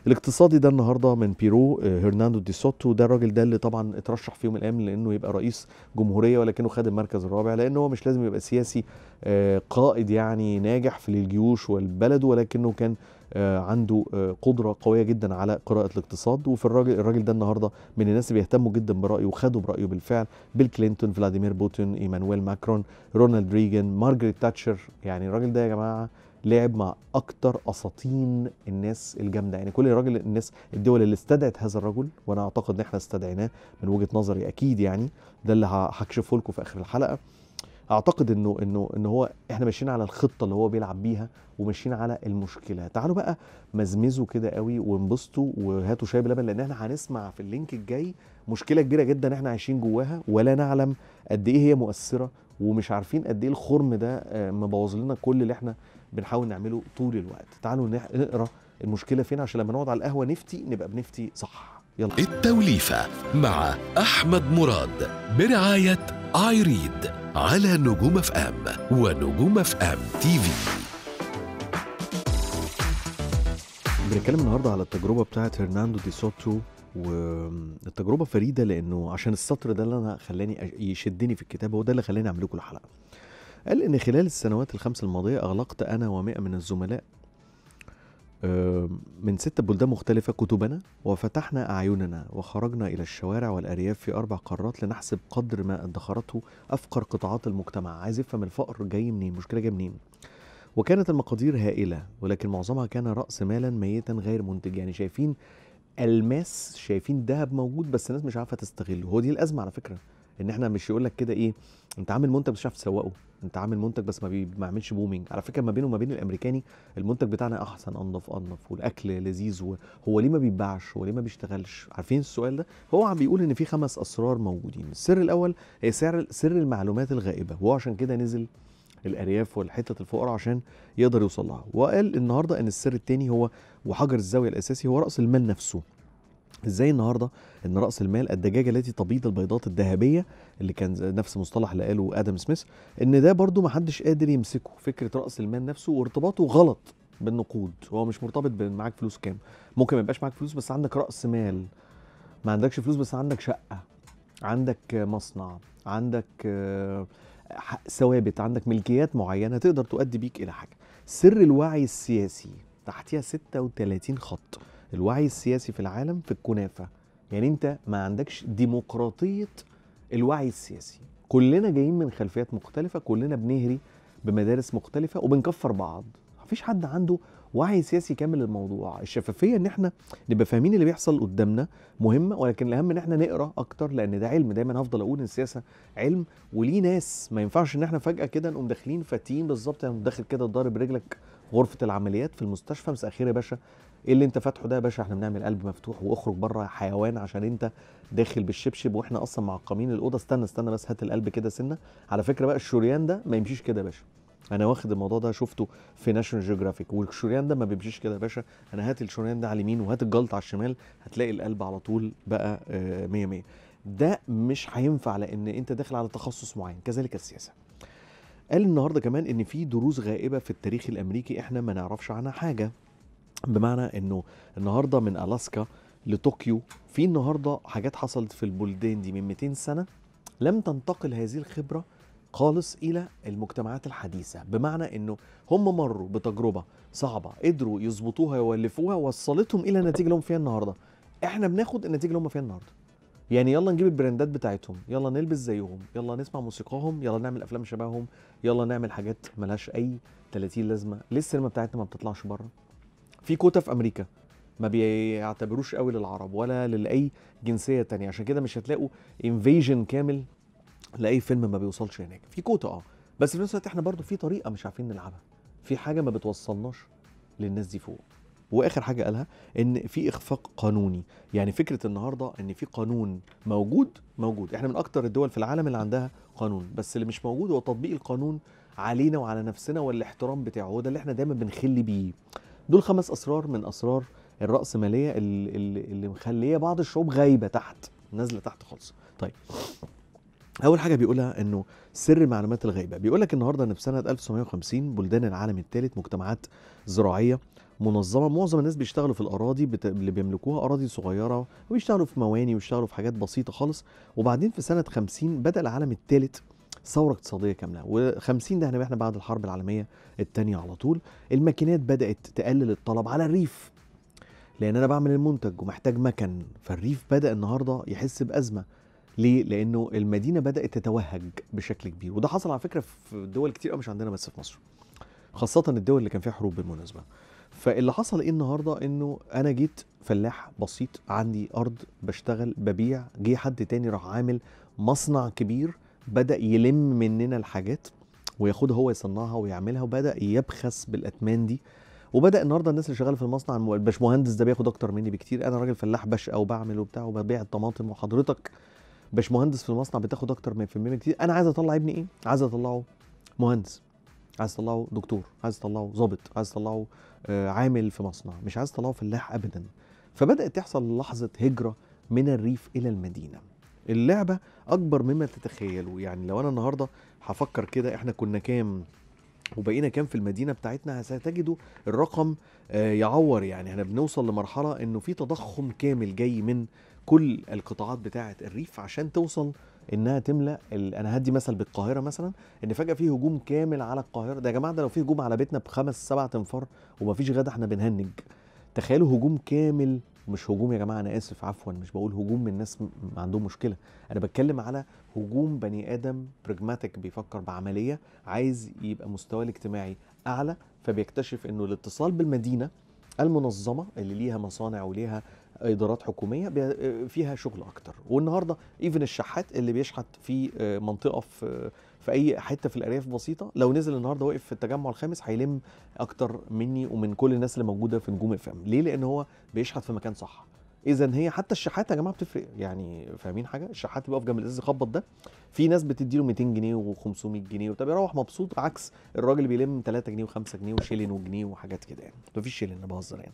الاقتصادي ده النهارده من بيرو آه، هرناندو دي سوتو ده الراجل ده اللي طبعا اترشح في يوم من الايام لانه يبقى رئيس جمهوريه ولكنه خد المركز الرابع لانه هو مش لازم يبقى سياسي آه، قائد يعني ناجح في الجيوش والبلد ولكنه كان آه، عنده قدرة قوية جدا على قراءة الاقتصاد وفي الراجل الراجل ده النهاردة من الناس اللي بيهتموا جدا برأيه وخدوا برأيه بالفعل بيل كلينتون فلاديمير بوتين ايمانويل ماكرون رونالد ريجن مارجريت تاتشر يعني الراجل ده يا جماعة لعب مع اكتر اساطين الناس الجامده يعني كل الراجل الناس الدول اللي استدعت هذا الرجل وانا اعتقد ان احنا استدعيناه من وجهه نظري اكيد يعني ده اللي هكشفه لكم في اخر الحلقه اعتقد انه انه ان هو احنا ماشيين على الخطه اللي هو بيلعب بيها وماشيين على المشكله تعالوا بقى مزمزوا كده قوي وانبسطوا وهاتوا شاي بلبن لان احنا هنسمع في اللينك الجاي مشكله كبيره جدا احنا عايشين جواها ولا نعلم قد ايه هي مؤثره ومش عارفين قد ايه الخرم ده آه، مبوظ لنا كل اللي احنا بنحاول نعمله طول الوقت تعالوا نقرا المشكله فين عشان لما نقعد على القهوه نفتي نبقى بنفتي صح يلا التوليفه مع احمد مراد برعايه ايريد على نجوم اف ام ونجوم اف ام تي في بنتكلم النهارده على التجربه بتاعت هرناندو دي سوتو والتجربه فريده لانه عشان السطر ده اللي انا خلاني يشدني في الكتاب هو ده اللي خلاني اعمل لكم الحلقه قال إن خلال السنوات الخمس الماضية أغلقت أنا ومئة من الزملاء من ست بلدان مختلفة كتبنا وفتحنا أعيننا وخرجنا إلى الشوارع والأرياف في أربع قارات لنحسب قدر ما ادخرته أفقر قطاعات المجتمع عايز يفهم الفقر جاي منين المشكلة جاية منين وكانت المقادير هائلة ولكن معظمها كان رأس مالا ميتا غير منتج يعني شايفين الماس شايفين ذهب موجود بس الناس مش عارفه تستغله هو دي الازمه على فكره ان احنا مش يقول لك كده ايه انت عامل منتج مش عارف تسوقه انت عامل منتج بس ما بيعملش بومينج على فكره ما بينه وما بين الامريكاني المنتج بتاعنا احسن انضف انضف والاكل لذيذ هو ليه ما بيتباعش هو ليه ما بيشتغلش عارفين السؤال ده هو عم بيقول ان في خمس اسرار موجودين السر الاول هي سعر سر المعلومات الغائبه وهو عشان كده نزل الارياف والحتة الفقراء عشان يقدر يوصل لها وقال النهارده ان السر الثاني هو وحجر الزاويه الاساسي هو راس المال نفسه ازاي النهارده ان راس المال الدجاجه التي تبيض البيضات الذهبيه اللي كان نفس المصطلح اللي قاله ادم سميث ان ده ما محدش قادر يمسكه فكره راس المال نفسه وارتباطه غلط بالنقود هو مش مرتبط معاك فلوس كام ممكن ما يبقاش معاك فلوس بس عندك راس مال ما عندكش فلوس بس عندك شقه عندك مصنع عندك آه، ثوابت عندك ملكيات معينه تقدر تؤدي بيك الى حاجه سر الوعي السياسي تحتيها 36 خط الوعي السياسي في العالم في الكنافه يعني انت ما عندكش ديمقراطيه الوعي السياسي كلنا جايين من خلفيات مختلفه كلنا بنهري بمدارس مختلفه وبنكفر بعض مفيش حد عنده وعي سياسي كامل للموضوع الشفافيه ان احنا نبقى فاهمين اللي بيحصل قدامنا مهمه ولكن الاهم ان احنا نقرا اكتر لان ده علم دايما هفضل اقول ان السياسه علم وليه ناس ما ينفعش ان احنا فجاه كده نقوم داخلين فاتين بالظبط يعني داخل كده ضارب رجلك غرفه العمليات في المستشفى مساء الخير يا باشا ايه اللي انت فاتحه ده يا باشا احنا بنعمل قلب مفتوح واخرج بره حيوان عشان انت داخل بالشبشب واحنا اصلا معقمين الاوضه استنى استنى بس هات القلب كده سنه على فكره بقى الشريان ده ما يمشيش كده يا باشا انا واخد الموضوع ده شفته في ناشونال جيوغرافيك والشريان ده ما بيمشيش كده يا باشا انا هات الشريان ده على اليمين وهات الجلط على الشمال هتلاقي القلب على طول بقى 100 آه، 100 ده مش هينفع لان انت داخل على تخصص معين كذلك السياسه قال النهارده كمان ان في دروس غائبه في التاريخ الامريكي احنا ما نعرفش عنها حاجه بمعنى انه النهارده من الاسكا لطوكيو في النهارده حاجات حصلت في البلدان دي من 200 سنه لم تنتقل هذه الخبره خالص الى المجتمعات الحديثه بمعنى انه هم مروا بتجربه صعبه قدروا يظبطوها يولفوها وصلتهم الى النتيجه اللي هم فيها النهارده احنا بناخد النتيجه اللي هم فيها النهارده يعني يلا نجيب البراندات بتاعتهم يلا نلبس زيهم يلا نسمع موسيقاهم يلا نعمل افلام شبههم يلا نعمل حاجات ملهاش اي 30 لازمه ليه السينما بتاعتنا ما بتطلعش بره في كوتا في امريكا ما بيعتبروش قوي للعرب ولا لاي جنسيه تانية عشان كده مش هتلاقوا انفيجن كامل لاي فيلم ما بيوصلش هناك في كوتا اه بس في نفس الوقت احنا برضو في طريقه مش عارفين نلعبها في حاجه ما بتوصلناش للناس دي فوق واخر حاجه قالها ان في اخفاق قانوني يعني فكره النهارده ان في قانون موجود موجود احنا من اكتر الدول في العالم اللي عندها قانون بس اللي مش موجود هو تطبيق القانون علينا وعلى نفسنا والاحترام بتاعه ده اللي احنا دايما بنخلي بيه دول خمس اسرار من اسرار الراسماليه اللي, اللي مخليه بعض الشعوب غايبه تحت نازله تحت خالص طيب اول حاجه بيقولها انه سر معلومات الغيبه بيقول لك النهارده ان في سنه 1950 بلدان العالم الثالث مجتمعات زراعيه منظمه معظم الناس بيشتغلوا في الاراضي بت... اللي بيملكوها اراضي صغيره ويشتغلوا في مواني ويشتغلوا في حاجات بسيطه خالص وبعدين في سنه 50 بدا العالم الثالث ثوره اقتصاديه كامله و50 ده هنبقى احنا بعد الحرب العالميه الثانيه على طول الماكينات بدات تقلل الطلب على الريف لان انا بعمل المنتج ومحتاج مكن فالريف بدا النهارده يحس بازمه ليه؟ لانه المدينه بدات تتوهج بشكل كبير وده حصل على فكره في دول كتير قوي مش عندنا بس في مصر خاصه الدول اللي كان فيها حروب بالمناسبه فاللي حصل ايه النهارده انه انا جيت فلاح بسيط عندي ارض بشتغل ببيع جه حد تاني راح عامل مصنع كبير بدا يلم مننا الحاجات وياخدها هو يصنعها ويعملها وبدا يبخس بالاتمان دي وبدا النهارده الناس اللي شغاله في المصنع الباشمهندس ده بياخد اكتر مني بكتير انا راجل فلاح بشقى وبعمل وبتاع وببيع الطماطم وحضرتك باشمهندس في المصنع بتاخد اكتر من في كتير انا عايز اطلع ابني ايه عايز اطلعه مهندس عايز اطلعه دكتور عايز اطلعه ظابط عايز اطلعه آه، عامل في مصنع مش عايز اطلعه فلاح ابدا فبدات تحصل لحظه هجره من الريف الى المدينه اللعبه اكبر مما تتخيلوا يعني لو انا النهارده هفكر كده احنا كنا كام وبقينا كام في المدينه بتاعتنا هتجدوا الرقم آه، يعور يعني احنا بنوصل لمرحله انه في تضخم كامل جاي من كل القطاعات بتاعه الريف عشان توصل انها تملا انا هدي مثل بالقاهره مثلا ان فجاه في هجوم كامل على القاهره ده يا جماعه ده لو في هجوم على بيتنا بخمس سبعة انفار ومفيش غدا احنا بنهنج تخيلوا هجوم كامل مش هجوم يا جماعه انا اسف عفوا مش بقول هجوم من ناس ما عندهم مشكله انا بتكلم على هجوم بني ادم براجماتيك بيفكر بعمليه عايز يبقى مستواه الاجتماعي اعلى فبيكتشف انه الاتصال بالمدينه المنظمه اللي ليها مصانع وليها ادارات حكوميه آه، فيها شغل اكتر والنهارده ايفن الشحات اللي بيشحت في آه، منطقه في في اي حته في الارياف بسيطه لو نزل النهارده واقف في التجمع الخامس هيلم اكتر مني ومن كل الناس اللي موجوده في نجوم اف ليه لان هو بيشحت في مكان صح اذا هي حتى الشحات يا جماعه بتفرق يعني فاهمين حاجه الشحات بيقف جنب الازاز يخبط ده في ناس بتديله 200 جنيه و500 جنيه وطب يروح مبسوط عكس الراجل اللي بيلم 3 جنيه و5 جنيه وشيلين وجنيه وحاجات كده يعني مفيش شيلن انا بهزر يعني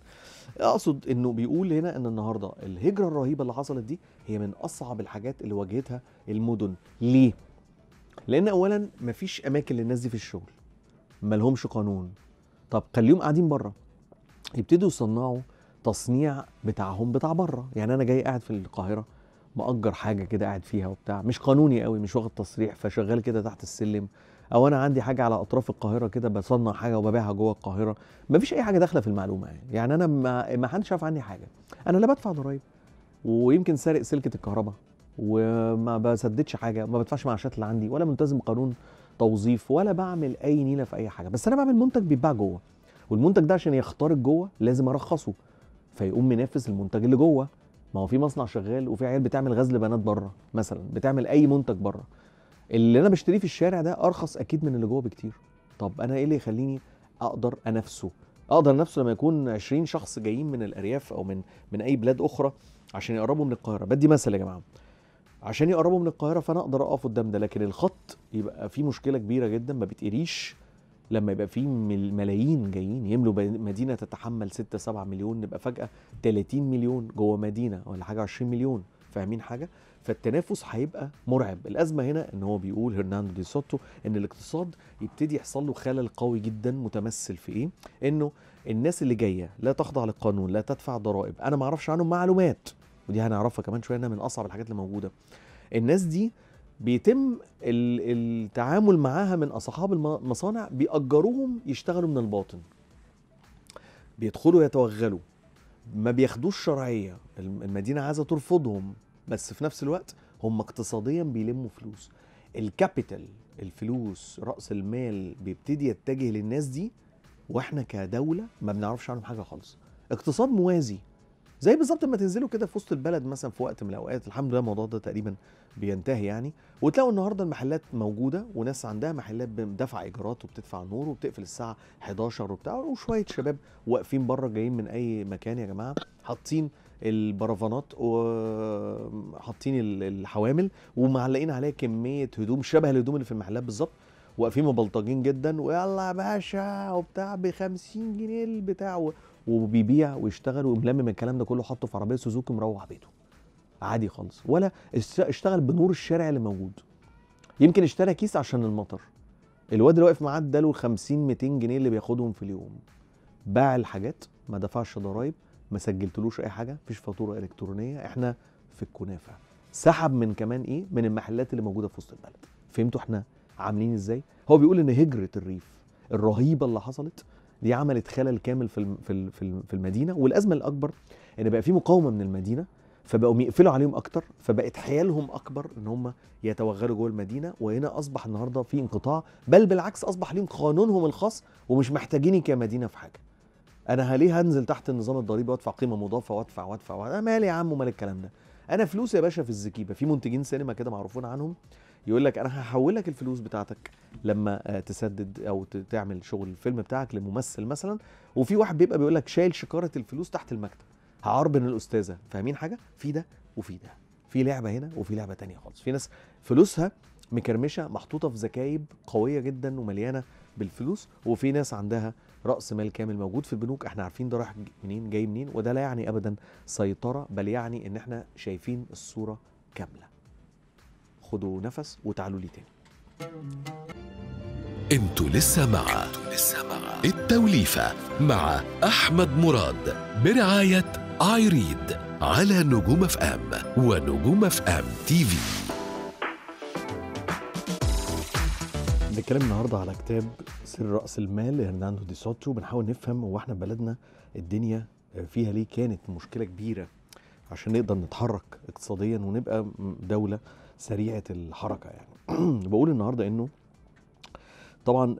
اقصد انه بيقول هنا ان النهارده الهجره الرهيبه اللي حصلت دي هي من اصعب الحاجات اللي واجهتها المدن ليه لان اولا مفيش اماكن للناس دي في الشغل مالهمش قانون طب خليهم قاعدين بره يبتدوا يصنعوا تصنيع بتاعهم بتاع بره يعني انا جاي قاعد في القاهره مأجر حاجه كده قاعد فيها وبتاع مش قانوني قوي مش واخد تصريح فشغال كده تحت السلم او انا عندي حاجه على اطراف القاهره كده بصنع حاجه وببيعها جوه القاهره مفيش اي حاجه داخله في المعلومه يعني يعني انا ما حدش عارف عني حاجه انا لا بدفع ضرايب ويمكن سارق سلكه الكهرباء وما بسددش حاجه ما بدفعش معاشات اللي عندي ولا ملتزم بقانون توظيف ولا بعمل اي نيله في اي حاجه بس انا بعمل منتج بيتباع جوه والمنتج ده عشان يخترق جوه لازم ارخصه فيقوم منافس المنتج اللي جوه ما هو في مصنع شغال وفي عيال بتعمل غزل بنات بره مثلا بتعمل اي منتج بره اللي انا بشتريه في الشارع ده ارخص اكيد من اللي جوه بكتير طب انا ايه اللي يخليني اقدر انافسه اقدر نفسه لما يكون 20 شخص جايين من الارياف او من من اي بلاد اخرى عشان يقربوا من القاهره بدي مثل يا جماعه عشان يقربوا من القاهره فانا اقدر اقف قدام ده لكن الخط يبقى فيه مشكله كبيره جدا ما بتقريش لما يبقى فيه ملايين جايين يملوا مدينه تتحمل 6 7 مليون نبقى فجاه 30 مليون جوه مدينه ولا حاجه 20 مليون فاهمين حاجه فالتنافس هيبقى مرعب الازمه هنا ان هو بيقول هرناندو دي سوتو ان الاقتصاد يبتدي يحصل له خلل قوي جدا متمثل في ايه انه الناس اللي جايه لا تخضع للقانون لا تدفع ضرائب انا ما اعرفش عنهم معلومات ودي هنعرفها كمان شويه انها من اصعب الحاجات اللي موجوده الناس دي بيتم التعامل معاها من اصحاب المصانع بيأجروهم يشتغلوا من الباطن بيدخلوا يتوغلوا ما بياخدوش شرعيه المدينه عايزه ترفضهم بس في نفس الوقت هم اقتصاديا بيلموا فلوس الكابيتال الفلوس راس المال بيبتدي يتجه للناس دي واحنا كدوله ما بنعرفش عنهم حاجه خالص اقتصاد موازي زي بالظبط لما تنزلوا كده في وسط البلد مثلا في وقت من الاوقات الحمد لله الموضوع ده تقريبا بينتهي يعني وتلاقوا النهارده المحلات موجوده وناس عندها محلات بدفع ايجارات وبتدفع نور وبتقفل الساعه 11 وبتاع وشويه شباب واقفين بره جايين من اي مكان يا جماعه حاطين البرفانات وحاطين الحوامل ومعلقين عليها كميه هدوم شبه الهدوم اللي في المحلات بالظبط واقفين مبلطجين جدا ويلا يا باشا وبتاع ب 50 جنيه البتاع وبيبيع ويشتغل وملم من الكلام ده كله حاطه في عربيه سوزوكي مروح بيته عادي خالص ولا اشتغل بنور الشارع اللي موجود يمكن اشترى كيس عشان المطر الواد اللي واقف معاه اداله 50 200 جنيه اللي بياخدهم في اليوم باع الحاجات ما دفعش ضرايب ما سجلتلوش اي حاجه مفيش فاتوره الكترونيه احنا في الكنافه سحب من كمان ايه من المحلات اللي موجوده في وسط البلد فهمتوا احنا عاملين ازاي هو بيقول ان هجره الريف الرهيبه اللي حصلت دي عملت خلل كامل في في في المدينه والازمه الاكبر ان بقى في مقاومه من المدينه فبقوا يقفلوا عليهم اكتر فبقت حيالهم اكبر ان هم يتوغلوا جوه المدينه وهنا اصبح النهارده في انقطاع بل بالعكس اصبح ليهم قانونهم الخاص ومش محتاجيني كمدينه في حاجه انا ليه هنزل تحت النظام الضريبي وادفع قيمه مضافه وادفع وادفع, وأدفع. انا مالي يا عم ومال الكلام ده انا فلوس يا باشا في الزكيبه في منتجين سينما كده معروفون عنهم يقول لك انا هحول لك الفلوس بتاعتك لما آه، تسدد او تعمل شغل الفيلم بتاعك لممثل مثلا وفي واحد بيبقى بيقول لك شايل شكاره الفلوس تحت المكتب هعربن الاستاذه فاهمين حاجه في ده وفي ده في لعبه هنا وفي لعبه تانية خالص في ناس فلوسها مكرمشه محطوطه في زكايب قويه جدا ومليانه بالفلوس وفي ناس عندها راس مال كامل موجود في البنوك احنا عارفين ده رايح منين جاي منين وده لا يعني ابدا سيطره بل يعني ان احنا شايفين الصوره كامله خدوا نفس وتعالوا لي تاني انتوا لسه مع التوليفة مع أحمد مراد برعاية ايريد على نجوم اف ام ونجوم اف ام تي في بنتكلم النهارده على كتاب سر راس المال لهرناندو دي سوتو بنحاول نفهم هو احنا بلدنا الدنيا فيها ليه كانت مشكله كبيره عشان نقدر نتحرك اقتصاديا ونبقى دوله سريعه الحركه يعني بقول النهارده انه طبعا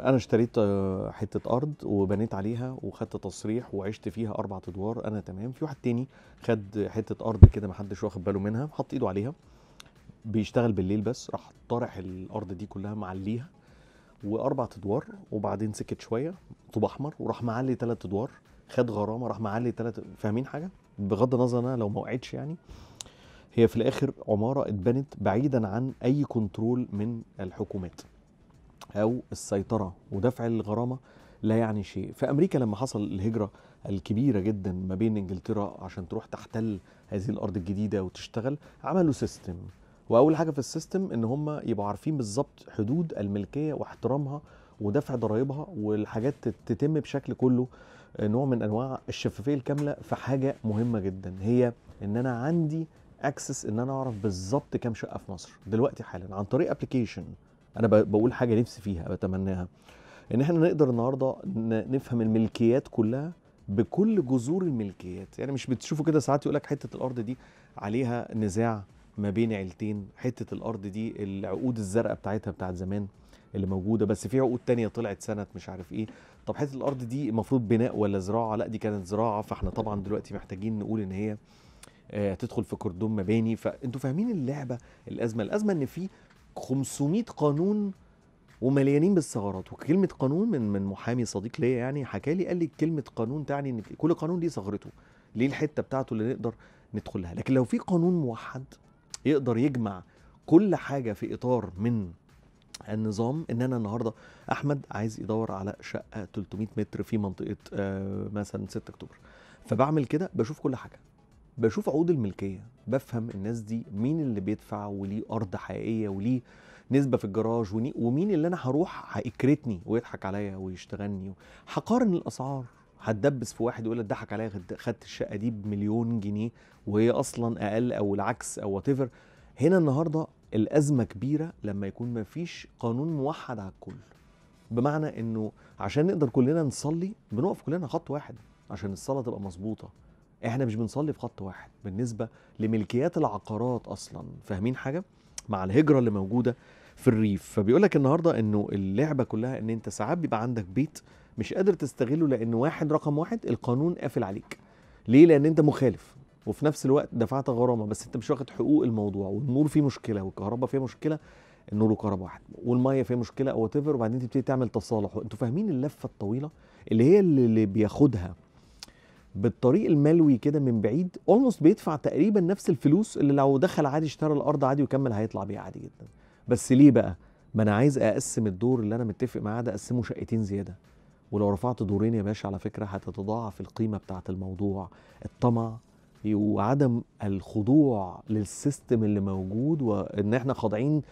انا اشتريت آه، حته ارض وبنيت عليها وخدت تصريح وعشت فيها اربع ادوار انا تمام في واحد تاني خد حته ارض كده محدش واخد باله منها حط ايده عليها بيشتغل بالليل بس راح طارح الارض دي كلها معليها واربع ادوار وبعدين سكت شويه طوب احمر وراح معلي ثلاث ادوار خد غرامه راح معلي ثلاث فاهمين حاجه بغض النظر انا لو ما وقعتش يعني هي في الاخر عماره اتبنت بعيدا عن اي كنترول من الحكومات او السيطره ودفع الغرامه لا يعني شيء في امريكا لما حصل الهجره الكبيره جدا ما بين انجلترا عشان تروح تحتل هذه الارض الجديده وتشتغل عملوا سيستم واول حاجه في السيستم ان هم يبقوا عارفين بالظبط حدود الملكيه واحترامها ودفع ضرائبها والحاجات تتم بشكل كله نوع من انواع الشفافيه الكامله في حاجه مهمه جدا هي ان انا عندي اكسس ان انا اعرف بالظبط كام شقه في مصر دلوقتي حالا عن طريق ابلكيشن انا بقول حاجه نفسي فيها بتمناها ان احنا نقدر النهارده نفهم الملكيات كلها بكل جذور الملكيات يعني مش بتشوفوا كده ساعات يقول لك حته الارض دي عليها نزاع ما بين عيلتين حته الارض دي العقود الزرقاء بتاعتها بتاعت زمان اللي موجوده بس في عقود تانية طلعت سنه مش عارف ايه طب حته الارض دي المفروض بناء ولا زراعه لا دي كانت زراعه فاحنا طبعا دلوقتي محتاجين نقول ان هي آه، تدخل في كردون مباني فانتوا فاهمين اللعبه الازمه الازمه ان في 500 قانون ومليانين بالثغرات وكلمه قانون من من محامي صديق ليا يعني حكى لي قال لي كلمه قانون تعني ان كل قانون ليه ثغرته ليه الحته بتاعته اللي نقدر ندخلها لكن لو في قانون موحد يقدر يجمع كل حاجه في اطار من النظام ان انا النهارده احمد عايز يدور على شقه 300 متر في منطقه آه، مثلا 6 اكتوبر فبعمل كده بشوف كل حاجه بشوف عقود الملكيه بفهم الناس دي مين اللي بيدفع وليه ارض حقيقيه وليه نسبه في الجراج ومين اللي انا هروح هيكرتني ويضحك عليا ويشتغلني هقارن الاسعار هتدبس في واحد يقول لك ضحك عليا خدت الشقه دي بمليون جنيه وهي اصلا اقل او العكس او وات هنا النهارده الازمه كبيره لما يكون ما فيش قانون موحد على الكل بمعنى انه عشان نقدر كلنا نصلي بنقف كلنا خط واحد عشان الصلاه تبقى مظبوطه احنا مش بنصلي في خط واحد بالنسبه لملكيات العقارات اصلا فاهمين حاجه مع الهجره اللي موجوده في الريف فبيقول لك النهارده انه اللعبه كلها ان انت ساعات بيبقى عندك بيت مش قادر تستغله لان واحد رقم واحد القانون قافل عليك ليه لان انت مخالف وفي نفس الوقت دفعت غرامه بس انت مش واخد حقوق الموضوع والنور فيه مشكله والكهرباء فيها مشكله النور وكهرباء واحد والميه فيها مشكله او وات وبعدين تبتدي تعمل تصالح انتوا فاهمين اللفه الطويله اللي هي اللي بياخدها بالطريق الملوي كده من بعيد اولموست بيدفع تقريبا نفس الفلوس اللي لو دخل عادي اشترى الارض عادي وكمل هيطلع بيها عادي جدا بس ليه بقى ما انا عايز اقسم الدور اللي انا متفق معاه ده اقسمه شقتين زياده ولو رفعت دورين يا باشا على فكره هتتضاعف القيمه بتاعه الموضوع الطمع وعدم الخضوع للسيستم اللي موجود وان احنا خاضعين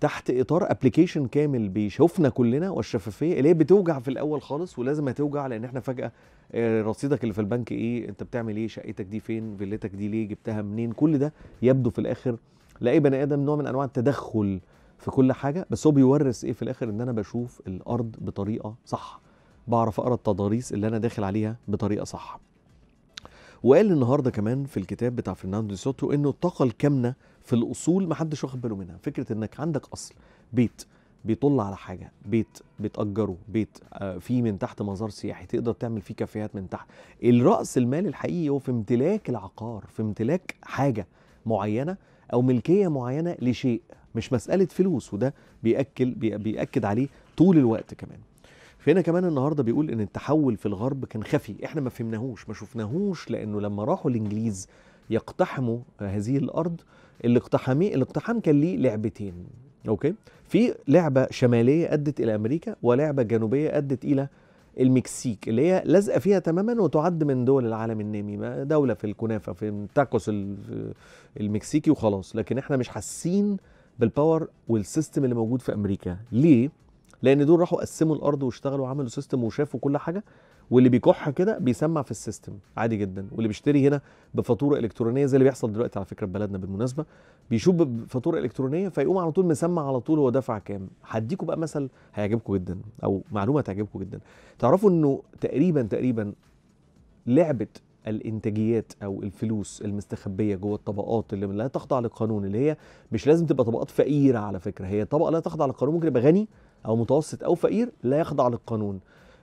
تحت اطار ابلكيشن كامل بيشوفنا كلنا والشفافيه اللي هي بتوجع في الاول خالص ولازم هتوجع لان احنا فجاه آه، رصيدك اللي في البنك ايه انت بتعمل ايه شقتك دي فين فيلتك دي ليه جبتها منين كل ده يبدو في الاخر لاي بني ادم نوع من انواع التدخل في كل حاجه بس هو بيورث ايه في الاخر ان انا بشوف الارض بطريقه صح بعرف اقرا التضاريس اللي انا داخل عليها بطريقه صح وقال النهارده كمان في الكتاب بتاع فرناندو سوتو انه الطاقه الكامنه في الاصول ما حدش واخد باله منها فكره انك عندك اصل بيت بيطل على حاجه بيت بتاجره بيت آه، فيه من تحت مزار سياحي تقدر تعمل فيه كافيهات من تحت الراس المال الحقيقي هو في امتلاك العقار في امتلاك حاجه معينه او ملكيه معينه لشيء مش مساله فلوس وده بياكل بياكد عليه طول الوقت كمان فهنا كمان النهارده بيقول ان التحول في الغرب كان خفي احنا ما فهمناهوش ما شفناهوش لانه لما راحوا الانجليز يقتحموا هذه الارض الاقتحامي الاقتحام كان ليه لعبتين اوكي في لعبه شماليه ادت الى امريكا ولعبه جنوبيه ادت الى المكسيك اللي هي لازقه فيها تماما وتعد من دول العالم النامي دوله في الكنافه في تاكوس المكسيكي وخلاص لكن احنا مش حاسين بالباور والسيستم اللي موجود في امريكا ليه لان دول راحوا قسموا الارض واشتغلوا وعملوا سيستم وشافوا كل حاجه واللي بيكح كده بيسمع في السيستم عادي جدا واللي بيشتري هنا بفاتوره الكترونيه زي اللي بيحصل دلوقتي على فكره بلدنا بالمناسبه بيشوف بفاتوره الكترونيه فيقوم على طول مسمع على طول هو دفع كام هديكم بقى مثل هيعجبكم جدا او معلومه تعجبكم جدا تعرفوا انه تقريبا تقريبا لعبه الانتاجيات او الفلوس المستخبيه جوه الطبقات اللي لا تخضع للقانون اللي هي مش لازم تبقى طبقات فقيره على فكره هي طبقه لا تخضع للقانون ممكن يبقى غني او متوسط او فقير لا يخضع للقانون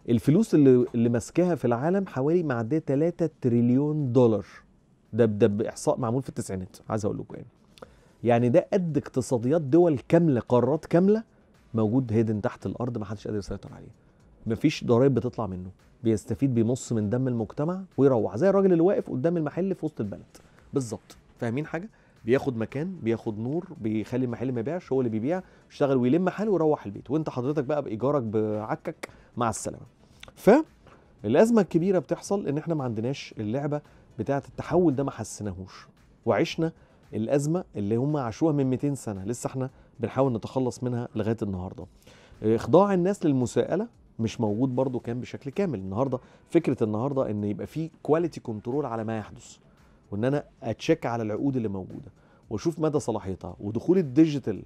الفلوس اللي اللي ماسكاها في العالم حوالي معديه 3 تريليون دولار ده ده باحصاء معمول في التسعينات عايز اقول لكم يعني يعني ده قد اقتصاديات دول كامله قارات كامله موجود هيدن تحت الارض ما حدش قادر يسيطر عليه مفيش ضرائب بتطلع منه بيستفيد بيمص من دم المجتمع ويروح زي الراجل اللي واقف قدام المحل في وسط البلد بالظبط فاهمين حاجه بياخد مكان بياخد نور بيخلي المحل ما يبيعش هو اللي بيبيع يشتغل ويلم حاله ويروح البيت وانت حضرتك بقى بايجارك بعكك مع السلامه ف الازمه الكبيره بتحصل ان احنا ما عندناش اللعبه بتاعه التحول ده ما حسناهوش وعشنا الازمه اللي هم عاشوها من 200 سنه لسه احنا بنحاول نتخلص منها لغايه النهارده اخضاع الناس للمساءله مش موجود برضو كان بشكل كامل النهارده فكره النهارده ان يبقى في كواليتي كنترول على ما يحدث وان انا اتشيك على العقود اللي موجوده واشوف مدى صلاحيتها ودخول الديجيتال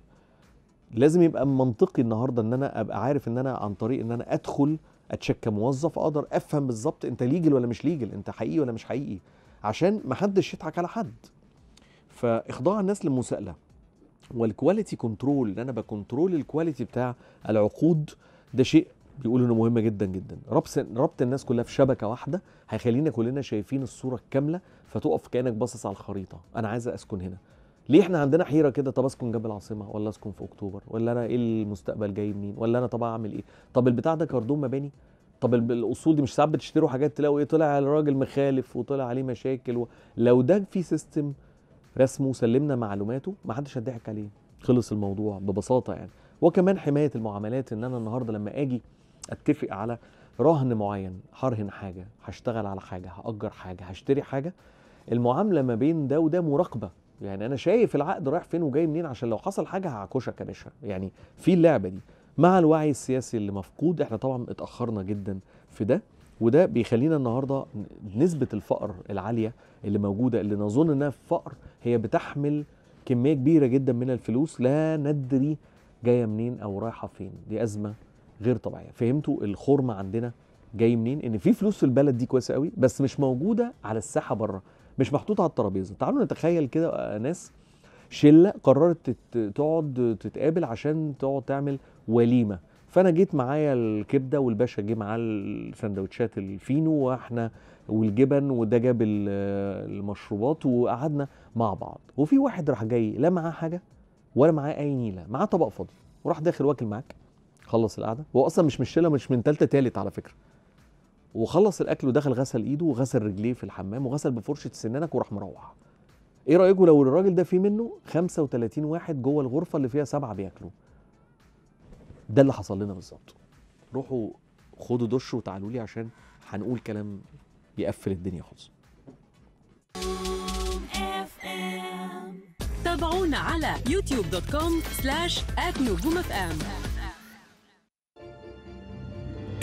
لازم يبقى منطقي النهارده ان انا ابقى عارف ان انا عن طريق ان انا ادخل اتشيك كموظف اقدر افهم بالظبط انت ليجل ولا مش ليجل انت حقيقي ولا مش حقيقي عشان ما حدش يضحك على حد فاخضاع الناس للمساءله والكواليتي كنترول ان انا بكنترول الكواليتي بتاع العقود ده شيء بيقول انه مهم جدا جدا ربط ربط الناس كلها في شبكه واحده هيخلينا كلنا شايفين الصوره الكامله فتقف كانك باصص على الخريطه انا عايز اسكن هنا ليه احنا عندنا حيره كده طب اسكن جنب العاصمه ولا اسكن في اكتوبر ولا انا ايه المستقبل جاي منين ولا انا طب اعمل ايه طب البتاع ده كاردون مباني طب الاصول دي مش ساعات بتشتروا حاجات تلاقوا ايه طلع الراجل مخالف وطلع عليه مشاكل و... لو ده في سيستم رسمه وسلمنا معلوماته ما حدش هيضحك عليه خلص الموضوع ببساطه يعني وكمان حمايه المعاملات ان انا النهارده لما اجي اتفق على رهن معين هرهن حاجه هشتغل على حاجه هاجر حاجه هشتري حاجه المعامله ما بين ده وده مراقبه يعني انا شايف العقد رايح فين وجاي منين عشان لو حصل حاجه هعكشك يا يعني في اللعبه دي مع الوعي السياسي اللي مفقود احنا طبعا اتاخرنا جدا في ده وده بيخلينا النهارده نسبه الفقر العاليه اللي موجوده اللي نظن انها فقر هي بتحمل كميه كبيره جدا من الفلوس لا ندري جايه منين او رايحه فين دي ازمه غير طبيعيه فهمتوا الخرمه عندنا جاي منين ان في فلوس في البلد دي كويسه قوي بس مش موجوده على الساحه بره مش محطوطه على الترابيزه تعالوا نتخيل كده ناس شله قررت تقعد تتقابل عشان تقعد تعمل وليمه فانا جيت معايا الكبده والباشا جه معاه السندوتشات الفينو واحنا والجبن وده جاب المشروبات وقعدنا مع بعض وفي واحد راح جاي لا معاه حاجه ولا معاه اي نيله معاه طبق فاضي وراح داخل واكل معاك خلص القعده هو اصلا مش من الشله مش من ثالثه ثالث على فكره وخلص الاكل ودخل غسل ايده وغسل رجليه في الحمام وغسل بفرشه سنانك وراح مروح ايه رايكم لو الراجل ده في منه 35 واحد جوه الغرفه اللي فيها سبعه بياكلوا ده اللي حصل لنا بالظبط روحوا خدوا دش وتعالوا لي عشان هنقول كلام يقفل الدنيا خالص تابعونا على يوتيوب دوت كوم سلاش ات نجوم اف ام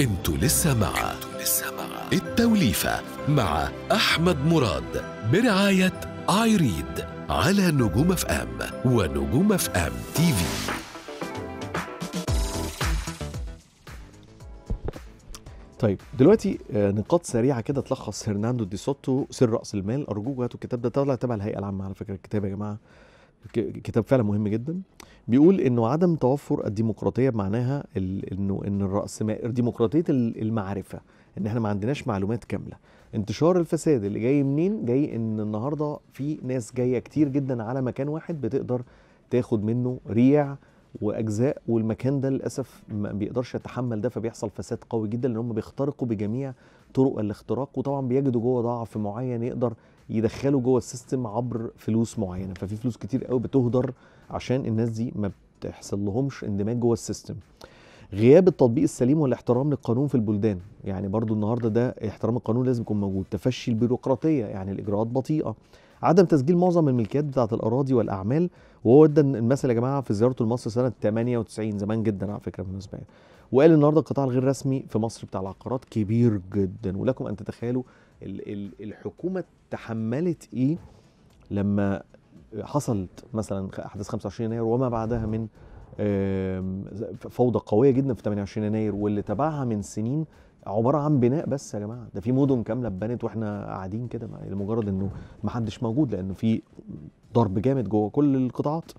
انتوا لسه مع التوليفة مع أحمد مراد برعاية آيريد على نجوم اف ام ونجوم اف ام تي في طيب دلوقتي آه، نقاط سريعه كده تلخص هرناندو دي سوتو سر راس المال أرجوك هاتوا الكتاب ده طلع تبع الهيئه العامه على فكره الكتاب يا جماعه كتاب فعلا مهم جدا بيقول انه عدم توفر الديمقراطيه بمعناها انه ان الراسماليه ديمقراطيه المعرفه ان احنا ما عندناش معلومات كامله انتشار الفساد اللي جاي منين جاي ان النهارده في ناس جايه كتير جدا على مكان واحد بتقدر تاخد منه ريع واجزاء والمكان ده للاسف ما بيقدرش يتحمل ده فبيحصل فساد قوي جدا لان هم بيخترقوا بجميع طرق الاختراق وطبعا بيجدوا جوه ضعف معين يقدر يدخلوا جوه السيستم عبر فلوس معينه ففي فلوس كتير قوي بتهدر عشان الناس دي ما بتحصل لهمش اندماج جوه السيستم غياب التطبيق السليم والاحترام للقانون في البلدان يعني برضو النهارده ده احترام القانون لازم يكون موجود تفشي البيروقراطيه يعني الاجراءات بطيئه عدم تسجيل معظم الملكيات بتاعه الاراضي والاعمال وهو ادى المثل يا جماعه في زيارته لمصر سنه 98 زمان جدا على فكره بالنسبه وقال النهارده القطاع الغير رسمي في مصر بتاع العقارات كبير جدا ولكم ان تتخيلوا الحكومه تحملت ايه لما حصلت مثلا احداث 25 يناير وما بعدها من فوضى قويه جدا في 28 يناير واللي تبعها من سنين عباره عن بناء بس يا جماعه ده في مدن كامله اتبنت واحنا قاعدين كده لمجرد انه ما حدش موجود لانه في ضرب جامد جوه كل القطاعات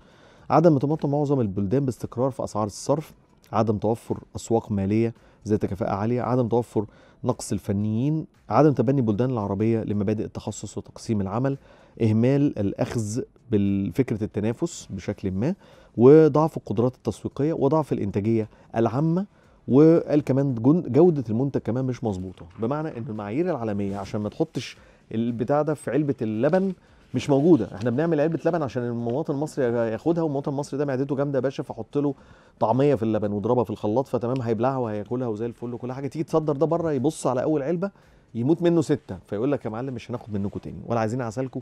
عدم تمطم معظم البلدان باستقرار في اسعار الصرف عدم توفر اسواق ماليه ذات كفاءه عاليه عدم توفر نقص الفنيين عدم تبني البلدان العربية لمبادئ التخصص وتقسيم العمل إهمال الأخذ بالفكرة التنافس بشكل ما وضعف القدرات التسويقية وضعف الإنتاجية العامة وقال كمان جودة المنتج كمان مش مظبوطة بمعنى إن المعايير العالمية عشان ما تحطش البتاع ده في علبة اللبن مش موجوده احنا بنعمل علبه لبن عشان المواطن المصري ياخدها والمواطن المصري ده معدته جامده يا باشا فحط له طعميه في اللبن واضربها في الخلاط فتمام هيبلعها وهياكلها وزي الفل وكل حاجه تيجي تصدر ده بره يبص على اول علبه يموت منه سته فيقول لك يا معلم مش هناخد منكم تاني ولا عايزين عسلكم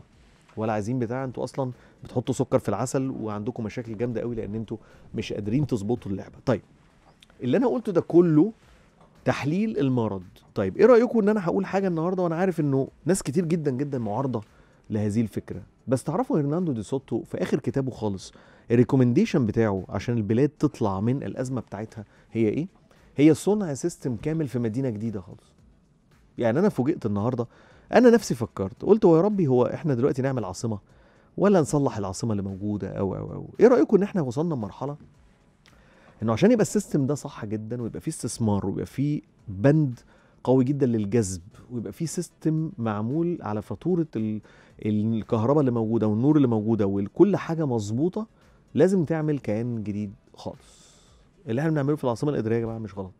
ولا عايزين بتاع انتوا اصلا بتحطوا سكر في العسل وعندكم مشاكل جامده قوي لان انتوا مش قادرين تظبطوا اللعبه طيب اللي انا قلته ده كله تحليل المرض طيب ايه رايكم ان انا هقول حاجه النهارده وانا عارف انه ناس كتير جدا جدا معارضه لهذه الفكره بس تعرفوا هرناندو دي سوتو في اخر كتابه خالص الريكومنديشن بتاعه عشان البلاد تطلع من الازمه بتاعتها هي ايه هي صنع سيستم كامل في مدينه جديده خالص يعني انا فوجئت النهارده انا نفسي فكرت قلت يا ربي هو احنا دلوقتي نعمل عاصمه ولا نصلح العاصمه اللي موجوده او او او ايه رايكم ان احنا وصلنا لمرحله انه عشان يبقى السيستم ده صح جدا ويبقى فيه استثمار ويبقى فيه بند قوي جدا للجذب ويبقى في سيستم معمول على فاتوره الكهرباء اللي موجوده والنور اللي موجوده وكل حاجه مظبوطه لازم تعمل كيان جديد خالص اللي احنا بنعمله في العاصمه الاداريه يا جماعه مش غلط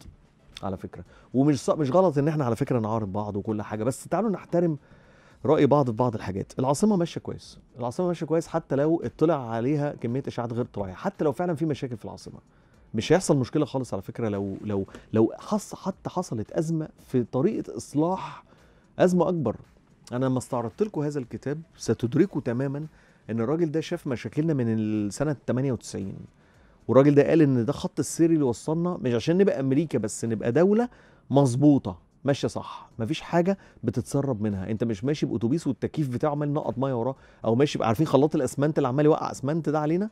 على فكره ومش مش غلط ان احنا على فكره نعارض بعض وكل حاجه بس تعالوا نحترم راي بعض في بعض الحاجات العاصمه ماشيه كويس العاصمه ماشيه كويس حتى لو اطلع عليها كميه اشاعات غير طبيعيه حتى لو فعلا في مشاكل في العاصمه مش هيحصل مشكله خالص على فكره لو لو لو حص حتى حصلت ازمه في طريقه اصلاح ازمه اكبر انا لما استعرضت لكم هذا الكتاب ستدركوا تماما ان الراجل ده شاف مشاكلنا من السنه 98 والراجل ده قال ان ده خط السير اللي وصلنا مش عشان نبقى امريكا بس نبقى دوله مظبوطه ماشيه صح مفيش حاجه بتتسرب منها انت مش ماشي باتوبيس والتكييف بتاعه عمال نقط ميه وراه او ماشي عارفين خلاط الاسمنت اللي عمال يوقع اسمنت ده علينا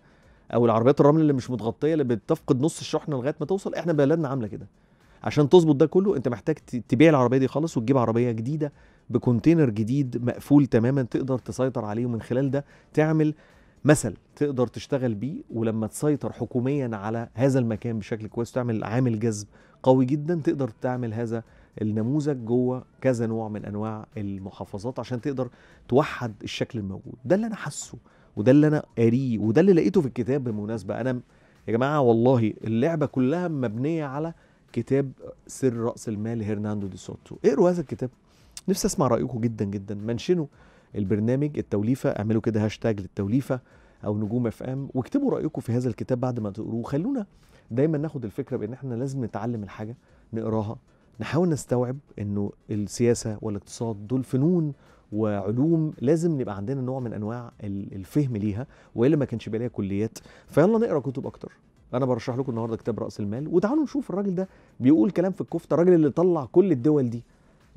او العربيات الرمل اللي مش متغطيه اللي بتفقد نص الشحنه لغايه ما توصل احنا بلدنا عامله كده عشان تظبط ده كله انت محتاج تبيع العربيه دي خالص وتجيب عربيه جديده بكونتينر جديد مقفول تماما تقدر تسيطر عليه ومن خلال ده تعمل مثل تقدر تشتغل بيه ولما تسيطر حكوميا على هذا المكان بشكل كويس تعمل عامل جذب قوي جدا تقدر تعمل هذا النموذج جوه كذا نوع من انواع المحافظات عشان تقدر توحد الشكل الموجود ده اللي انا حاسه وده اللي انا قاريه وده اللي لقيته في الكتاب بالمناسبه انا يا جماعه والله اللعبه كلها مبنيه على كتاب سر راس المال هرناندو دي سوتو اقروا هذا الكتاب نفسي اسمع رايكم جدا جدا منشنوا البرنامج التوليفه اعملوا كده هاشتاج للتوليفه او نجوم اف ام واكتبوا رايكم في هذا الكتاب بعد ما تقروه خلونا دايما ناخد الفكره بان احنا لازم نتعلم الحاجه نقراها نحاول نستوعب انه السياسه والاقتصاد دول فنون وعلوم لازم نبقى عندنا نوع من انواع الفهم ليها والا ما كانش بقى كليات فيلا نقرا كتب اكتر انا برشح لكم النهارده كتاب راس المال وتعالوا نشوف الراجل ده بيقول كلام في الكفته الراجل اللي طلع كل الدول دي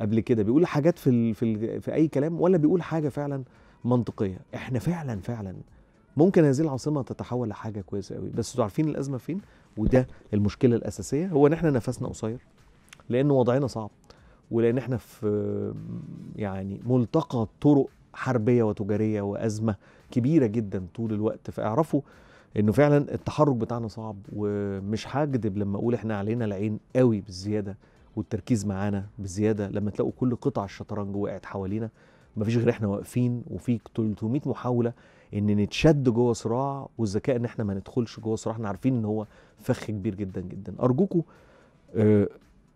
قبل كده بيقول حاجات في في, في اي كلام ولا بيقول حاجه فعلا منطقيه احنا فعلا فعلا ممكن هذه العاصمه تتحول لحاجه كويسه قوي بس انتوا عارفين الازمه فين وده المشكله الاساسيه هو ان احنا نفسنا قصير لان وضعنا صعب ولان احنا في يعني ملتقى طرق حربيه وتجاريه وازمه كبيره جدا طول الوقت فاعرفوا انه فعلا التحرك بتاعنا صعب ومش هكذب لما اقول احنا علينا العين قوي بالزياده والتركيز معانا بالزياده لما تلاقوا كل قطع الشطرنج وقعت حوالينا مفيش غير احنا واقفين وفي 300 محاوله ان نتشد جوه صراع والذكاء ان احنا ما ندخلش جوه صراع احنا عارفين ان هو فخ كبير جدا جدا ارجوكم آه،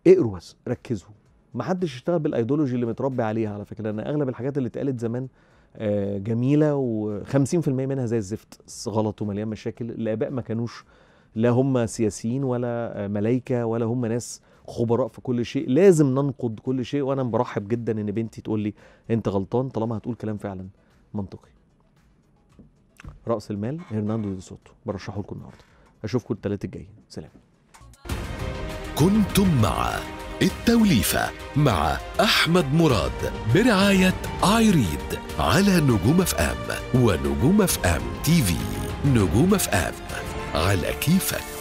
اقروا بس ركزوا ما حدش اشتغل بالايديولوجي اللي متربي عليها على فكره لان اغلب الحاجات اللي اتقالت زمان آه، جميله و50% منها زي الزفت غلط ومليان مشاكل الاباء ما كانوش لا هم سياسيين ولا ملايكه ولا هم ناس خبراء في كل شيء لازم ننقد كل شيء وانا برحب جدا ان بنتي تقول لي انت غلطان طالما هتقول كلام فعلا منطقي راس المال هرناندو دي سوتو برشحه لكم النهارده اشوفكم الثلاث الجاي سلام كنتم مع التوليفة مع أحمد مراد برعاية آيريد على نجوم اف ام ونجوم اف ام تي في نجوم اف ام على كيفك